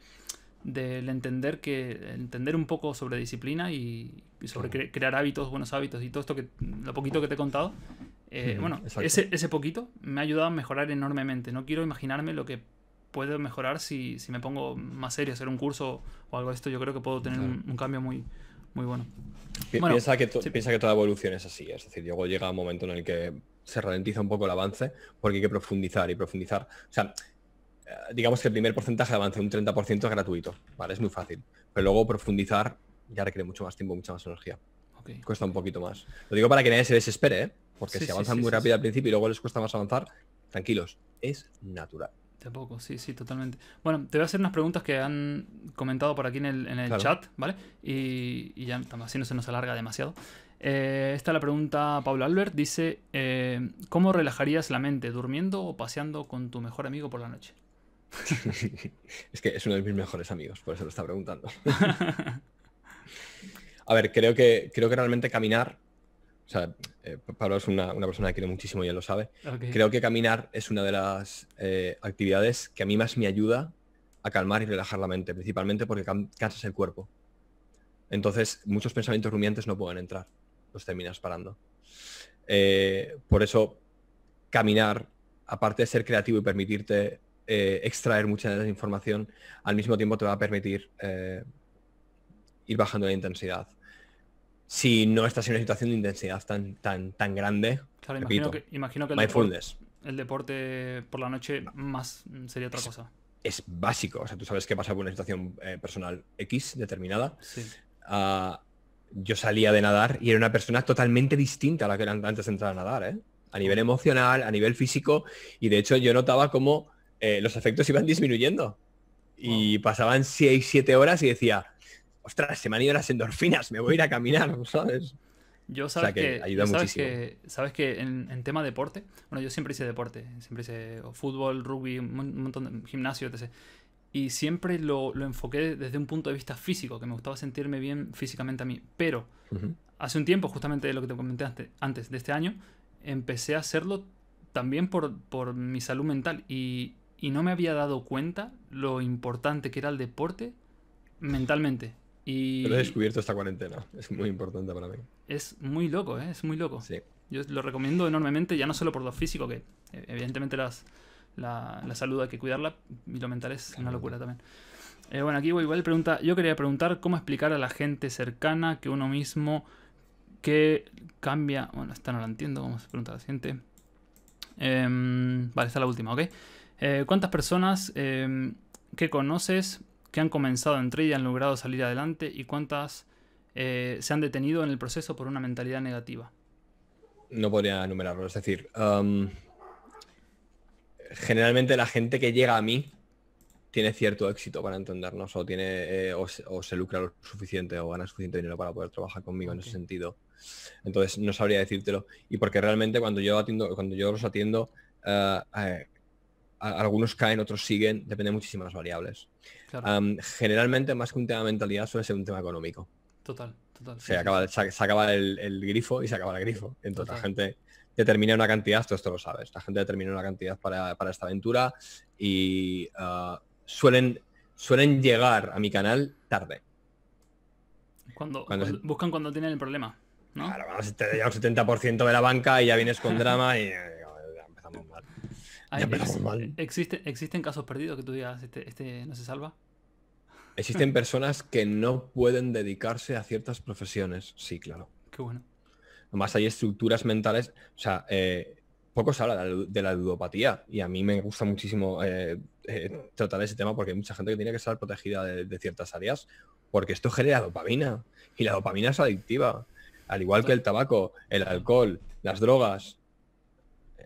Speaker 1: del entender que entender un poco sobre disciplina y, sobre crear hábitos buenos hábitos y todo esto que lo poquito que te he contado eh, bueno ese, poquito me ha ayudado a mejorar enormemente no quiero imaginarme lo que puedo mejorar si, me pongo más serio hacer un curso o algo de esto yo creo que puedo tener un cambio muy muy bueno.
Speaker 2: piensa, que piensa que toda evolución es así, es decir, luego llega un momento en el que se ralentiza un poco el avance porque hay que profundizar y profundizar. O sea, eh, digamos que el primer porcentaje de avance, un 30% es gratuito, ¿vale? Es muy fácil. Pero luego profundizar ya requiere mucho más tiempo, mucha más energía. Cuesta un poquito más. Lo digo para que nadie se desespere, ¿eh? Porque si avanzan muy rápido al principio y luego les cuesta más avanzar, tranquilos, es natural.
Speaker 1: Este, poco, sí, sí, totalmente. Bueno, te voy a hacer unas preguntas que han comentado por aquí en el, chat, ¿vale? Y, ya así no se nos alarga demasiado. Eh, esta la pregunta Pablo Albert. Dice, eh, ¿cómo relajarías la mente, durmiendo o paseando con tu mejor amigo por la noche?
Speaker 2: es que es uno de mis mejores amigos, por eso lo está preguntando. a ver, creo que, creo que realmente caminar, o sea, eh, Pablo es una, persona que quiere muchísimo y él lo sabe. Creo que caminar es una de las eh, actividades que a mí más me ayuda a calmar y relajar la mente, principalmente porque cansas el cuerpo. Entonces, muchos pensamientos rumiantes no pueden entrar, los terminas parando. Eh, por eso, caminar, aparte de ser creativo y permitirte extraer mucha de esa información, al mismo tiempo te va a permitir ir bajando la intensidad si no estás en una situación de intensidad tan, tan, tan grande. imagino que, imagino que
Speaker 1: el, deporte por la noche más sería otra cosa.
Speaker 2: Es básico, o sea, tú sabes que pasa con una situación eh, personal X determinada. Sí. Ah, yo salía de nadar y era una persona totalmente distinta a la que era antes de entrar a nadar, ¿eh? a nivel emocional, a nivel físico, y de hecho yo notaba cómo eh, los efectos iban disminuyendo. Y pasaban 6, 7 horas y decía, ostras, se me han ido las endorfinas, me voy a ir a caminar, ¿sabes?
Speaker 1: Yo sabes que, sabes que, sabes que en, tema deporte, bueno, yo siempre hice deporte, siempre hice fútbol, rugby, un montón de gimnasio, etc. Y siempre lo, enfoqué desde un punto de vista físico, que me gustaba sentirme bien físicamente a mí. Pero hace un tiempo, justamente lo que te comenté antes, antes, de este año, empecé a hacerlo también por, mi salud mental y, y no me había dado cuenta lo importante que era el deporte mentalmente lo he descubierto
Speaker 2: esta cuarentena, es muy importante para mí.
Speaker 1: Es muy loco, ¿eh? es muy loco. Sí. Yo lo recomiendo enormemente, ya no solo por lo físico, que eh, evidentemente la, salud hay que cuidarla, y lo mental es una locura también. Eh, bueno, aquí igual pregunta, yo quería preguntar cómo explicar a la gente cercana que uno mismo que cambia, bueno, esta no la entiendo, vamos a preguntar a la siguiente. Em, vale, esta es la última, ¿ok? ¿Cuántas personas em, que conoces que han comenzado entre trade y han logrado salir adelante y cuántas eh, se han detenido en el proceso por una mentalidad negativa?
Speaker 2: No podría enumerarlo, es decir, generalmente la gente que llega a mí tiene cierto éxito para entendernos o tiene eh, o, se lucra lo suficiente o gana suficiente dinero para poder trabajar conmigo en ese sentido. Entonces no sabría decírtelo. Y porque realmente cuando yo atiendo, cuando yo los atiendo, eh, algunos caen, otros siguen, depende de muchísimas variables generalmente, más que un tema mentalidad, suele ser un tema económico.
Speaker 1: Total, total. Se, acaba,
Speaker 2: Se, acaba el, grifo y se acaba el grifo. en total. la gente determina una cantidad, esto, esto lo sabes, la gente determina una cantidad para, esta aventura y ah, suelen, suelen llegar a mi canal tarde.
Speaker 1: Cuando, buscan cuando tienen el problema. ¿no? Claro,
Speaker 2: te un 70% de la banca y ya vienes con drama y...
Speaker 1: Hay, eh, eh, existe, ¿Existen casos perdidos que tú digas, este, este no se salva?
Speaker 2: Existen personas que no pueden dedicarse a ciertas profesiones, sí, claro. Qué bueno. Además hay estructuras mentales, o sea, eh, poco se habla de la ludopatía y a mí me gusta muchísimo eh, tratar ese tema porque hay mucha gente que tiene que estar protegida de, ciertas áreas porque esto genera dopamina y la dopamina es adictiva, al igual que el tabaco, el alcohol, las drogas.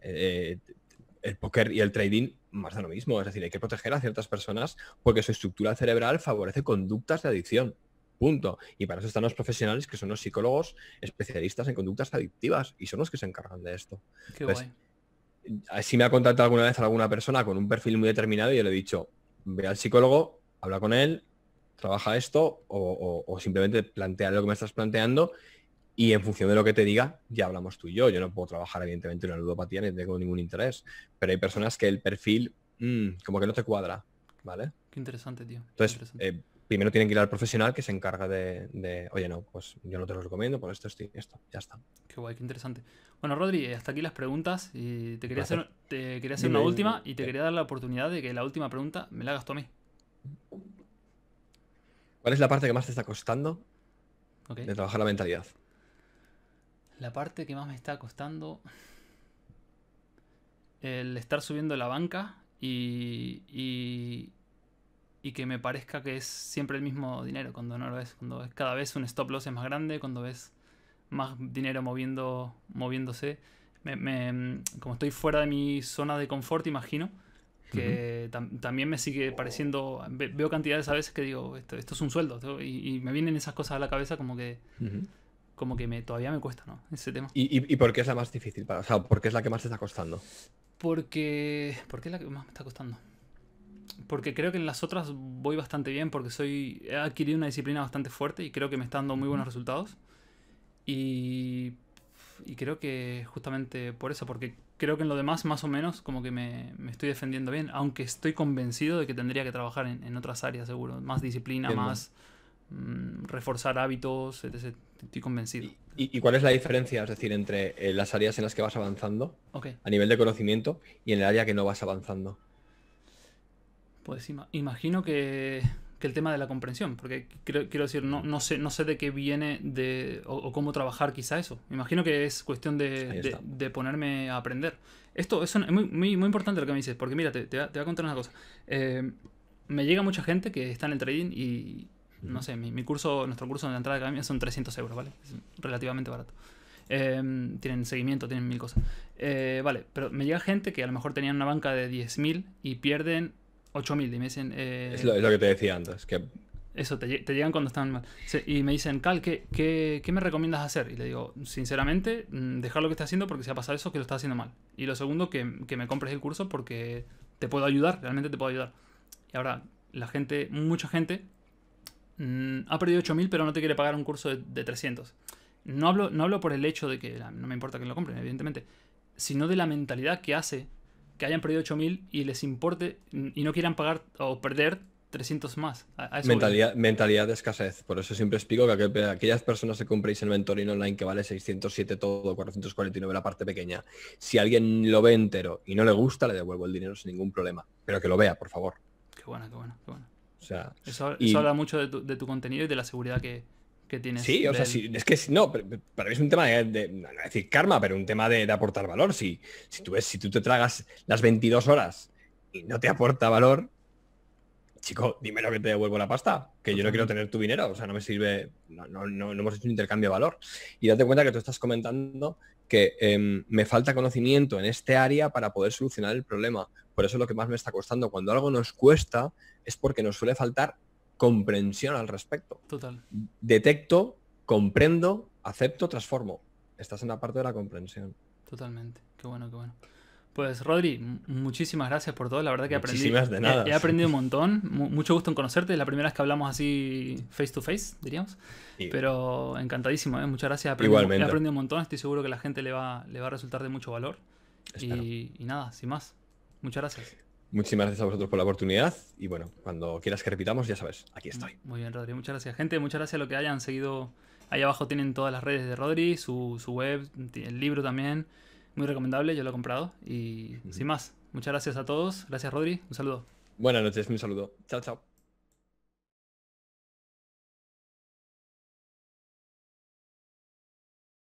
Speaker 2: Eh, el póker y el trading más de lo mismo. Es decir, hay que proteger a ciertas personas porque su estructura cerebral favorece conductas de adicción. Punto. Y para eso están los profesionales que son los psicólogos especialistas en conductas adictivas y son los que se encargan de esto. Qué pues, eh, Si me ha contactado alguna vez alguna persona con un perfil muy determinado y yo le he dicho, ve al psicólogo, habla con él, trabaja esto o, o simplemente plantea lo que me estás planteando y en función de lo que te diga, ya hablamos tú y yo. Yo no puedo trabajar, evidentemente, una ludopatía, ni tengo ningún interés. Pero hay personas que el perfil mm, como que no te cuadra, ¿vale?
Speaker 1: Qué interesante, tío.
Speaker 2: Entonces, eh, primero tienen que ir al profesional que se encarga de, oye, no, pues yo no te lo recomiendo, por esto, esto, esto, ya está.
Speaker 1: Qué guay, qué interesante. Bueno, Rodri, eh, hasta aquí las preguntas. Y te quería hacer, te quería hacer una última y te quería dar la oportunidad de que la última pregunta me la hagas tú a mí.
Speaker 2: ¿Cuál es la parte que más te está costando de trabajar la mentalidad?
Speaker 1: La parte que más me está costando... El estar subiendo la banca y, y, que me parezca que es siempre el mismo dinero cuando no lo es. Cuando es cada vez un stop loss es más grande, cuando ves más dinero moviendo, moviéndose. como estoy fuera de mi zona de confort, imagino que también me sigue pareciendo, veo cantidades a veces que digo, esto, esto es un sueldo, y, me vienen esas cosas a la cabeza como que como que me, todavía me cuesta, ¿no? Ese tema.
Speaker 2: ¿Y, y, por qué es la más difícil? o sea, ¿por qué es la que más te está costando?
Speaker 1: Porque. ¿Por qué es la que más me está costando? Porque creo que en las otras voy bastante bien, porque soy. he adquirido una disciplina bastante fuerte y creo que me está dando muy buenos resultados. Y. Y creo que justamente por eso, porque creo que en lo demás, más o menos, como que me, estoy defendiendo bien, aunque estoy convencido de que tendría que trabajar en, otras áreas, seguro. Más disciplina, más. Mm, reforzar hábitos, Estoy convencido.
Speaker 2: ¿Y, cuál es la diferencia, es decir, entre eh, las áreas en las que vas avanzando a nivel de conocimiento y en el área que no vas avanzando?
Speaker 1: Pues imagino que, el tema de la comprensión, porque quiero, decir, no, no, sé, no sé de qué viene de, o, cómo trabajar quizá eso. Imagino que es cuestión de, ponerme a aprender. Esto, es muy, importante lo que me dices, porque mira, te, voy a contar una cosa. Eh, me llega mucha gente que está en el trading y, no sé, mi, curso, nuestro curso de entrada de academia son 300 euros, ¿vale? relativamente barato. Em, tienen seguimiento, tienen mil cosas. Eh, vale, pero me llega gente que a lo mejor tenían una banca de 10.000 y pierden 8.000 y me dicen... Eh, es, lo, que te
Speaker 2: decía antes, que...
Speaker 1: Eso, te, llegan cuando están mal. y me dicen, Cal, ¿qué, ¿qué, me recomiendas hacer? Y le digo, sinceramente, mm, dejar lo que estás haciendo porque si ha pasado eso, que lo estás haciendo mal. Y lo segundo, que, que me compres el curso porque te puedo ayudar, realmente te puedo ayudar. Y ahora, la gente, mucha gente Mm, ha perdido 8.000 pero no te quiere pagar un curso de, 300. No hablo, no hablo por el hecho de que no me importa que lo compren, evidentemente, sino de la mentalidad que hace que hayan perdido 8.000 y les importe y no quieran pagar o perder 300 más. mentalidad,
Speaker 2: mentalidad, de escasez. Por eso siempre explico que aquellas personas que compréis el mentoring online que vale 607 todo, 449 la parte pequeña, si alguien lo ve entero y no le gusta, le devuelvo el dinero sin ningún problema. Pero que lo vea, por favor.
Speaker 1: Qué bueno, qué bueno,
Speaker 2: qué bueno eso, habla
Speaker 1: mucho de tu, contenido y de la seguridad que, tienes. Sí, o es que
Speaker 2: no, para mí es un tema de, decir karma, pero un tema de, aportar valor. Si, tú ves, si tú te tragas las 22 horas y no te aporta valor, chico, dime lo que te devuelvo la pasta, que yo no quiero tener tu dinero, o sea, no me sirve, no, hemos hecho un intercambio de valor. Y date cuenta que tú estás comentando que em, me falta conocimiento en este área para poder solucionar el problema. Por eso es lo que más me está costando. Cuando algo nos cuesta, es porque nos suele faltar comprensión al respecto. Total. Detecto, comprendo, acepto, transformo. Estás en la parte de la comprensión.
Speaker 1: Totalmente. Qué bueno, qué bueno. Pues Rodri, muchísimas gracias por todo. La verdad que aprendí. De nada. He, aprendido un montón.
Speaker 2: mucho gusto en
Speaker 1: conocerte. Es la primera vez que hablamos así face to face, diríamos. Pero encantadísimo, ¿eh? muchas gracias. Igualmente. He aprendido un montón. Estoy seguro que la gente le va, le va a resultar de mucho valor. y, nada, sin más. Muchas gracias.
Speaker 2: Muchísimas gracias a vosotros por la oportunidad y bueno, cuando quieras que repitamos, ya sabes, aquí estoy.
Speaker 1: Mm, muy bien, Rodri, muchas gracias. Gente, muchas gracias a lo que hayan seguido. Ahí abajo tienen todas las redes de Rodri, su, web, el libro también. Muy recomendable, yo lo he comprado.
Speaker 2: Y sin más, muchas gracias a todos. Gracias, Rodri. Un saludo. Buenas noches, un saludo. Chao, chao.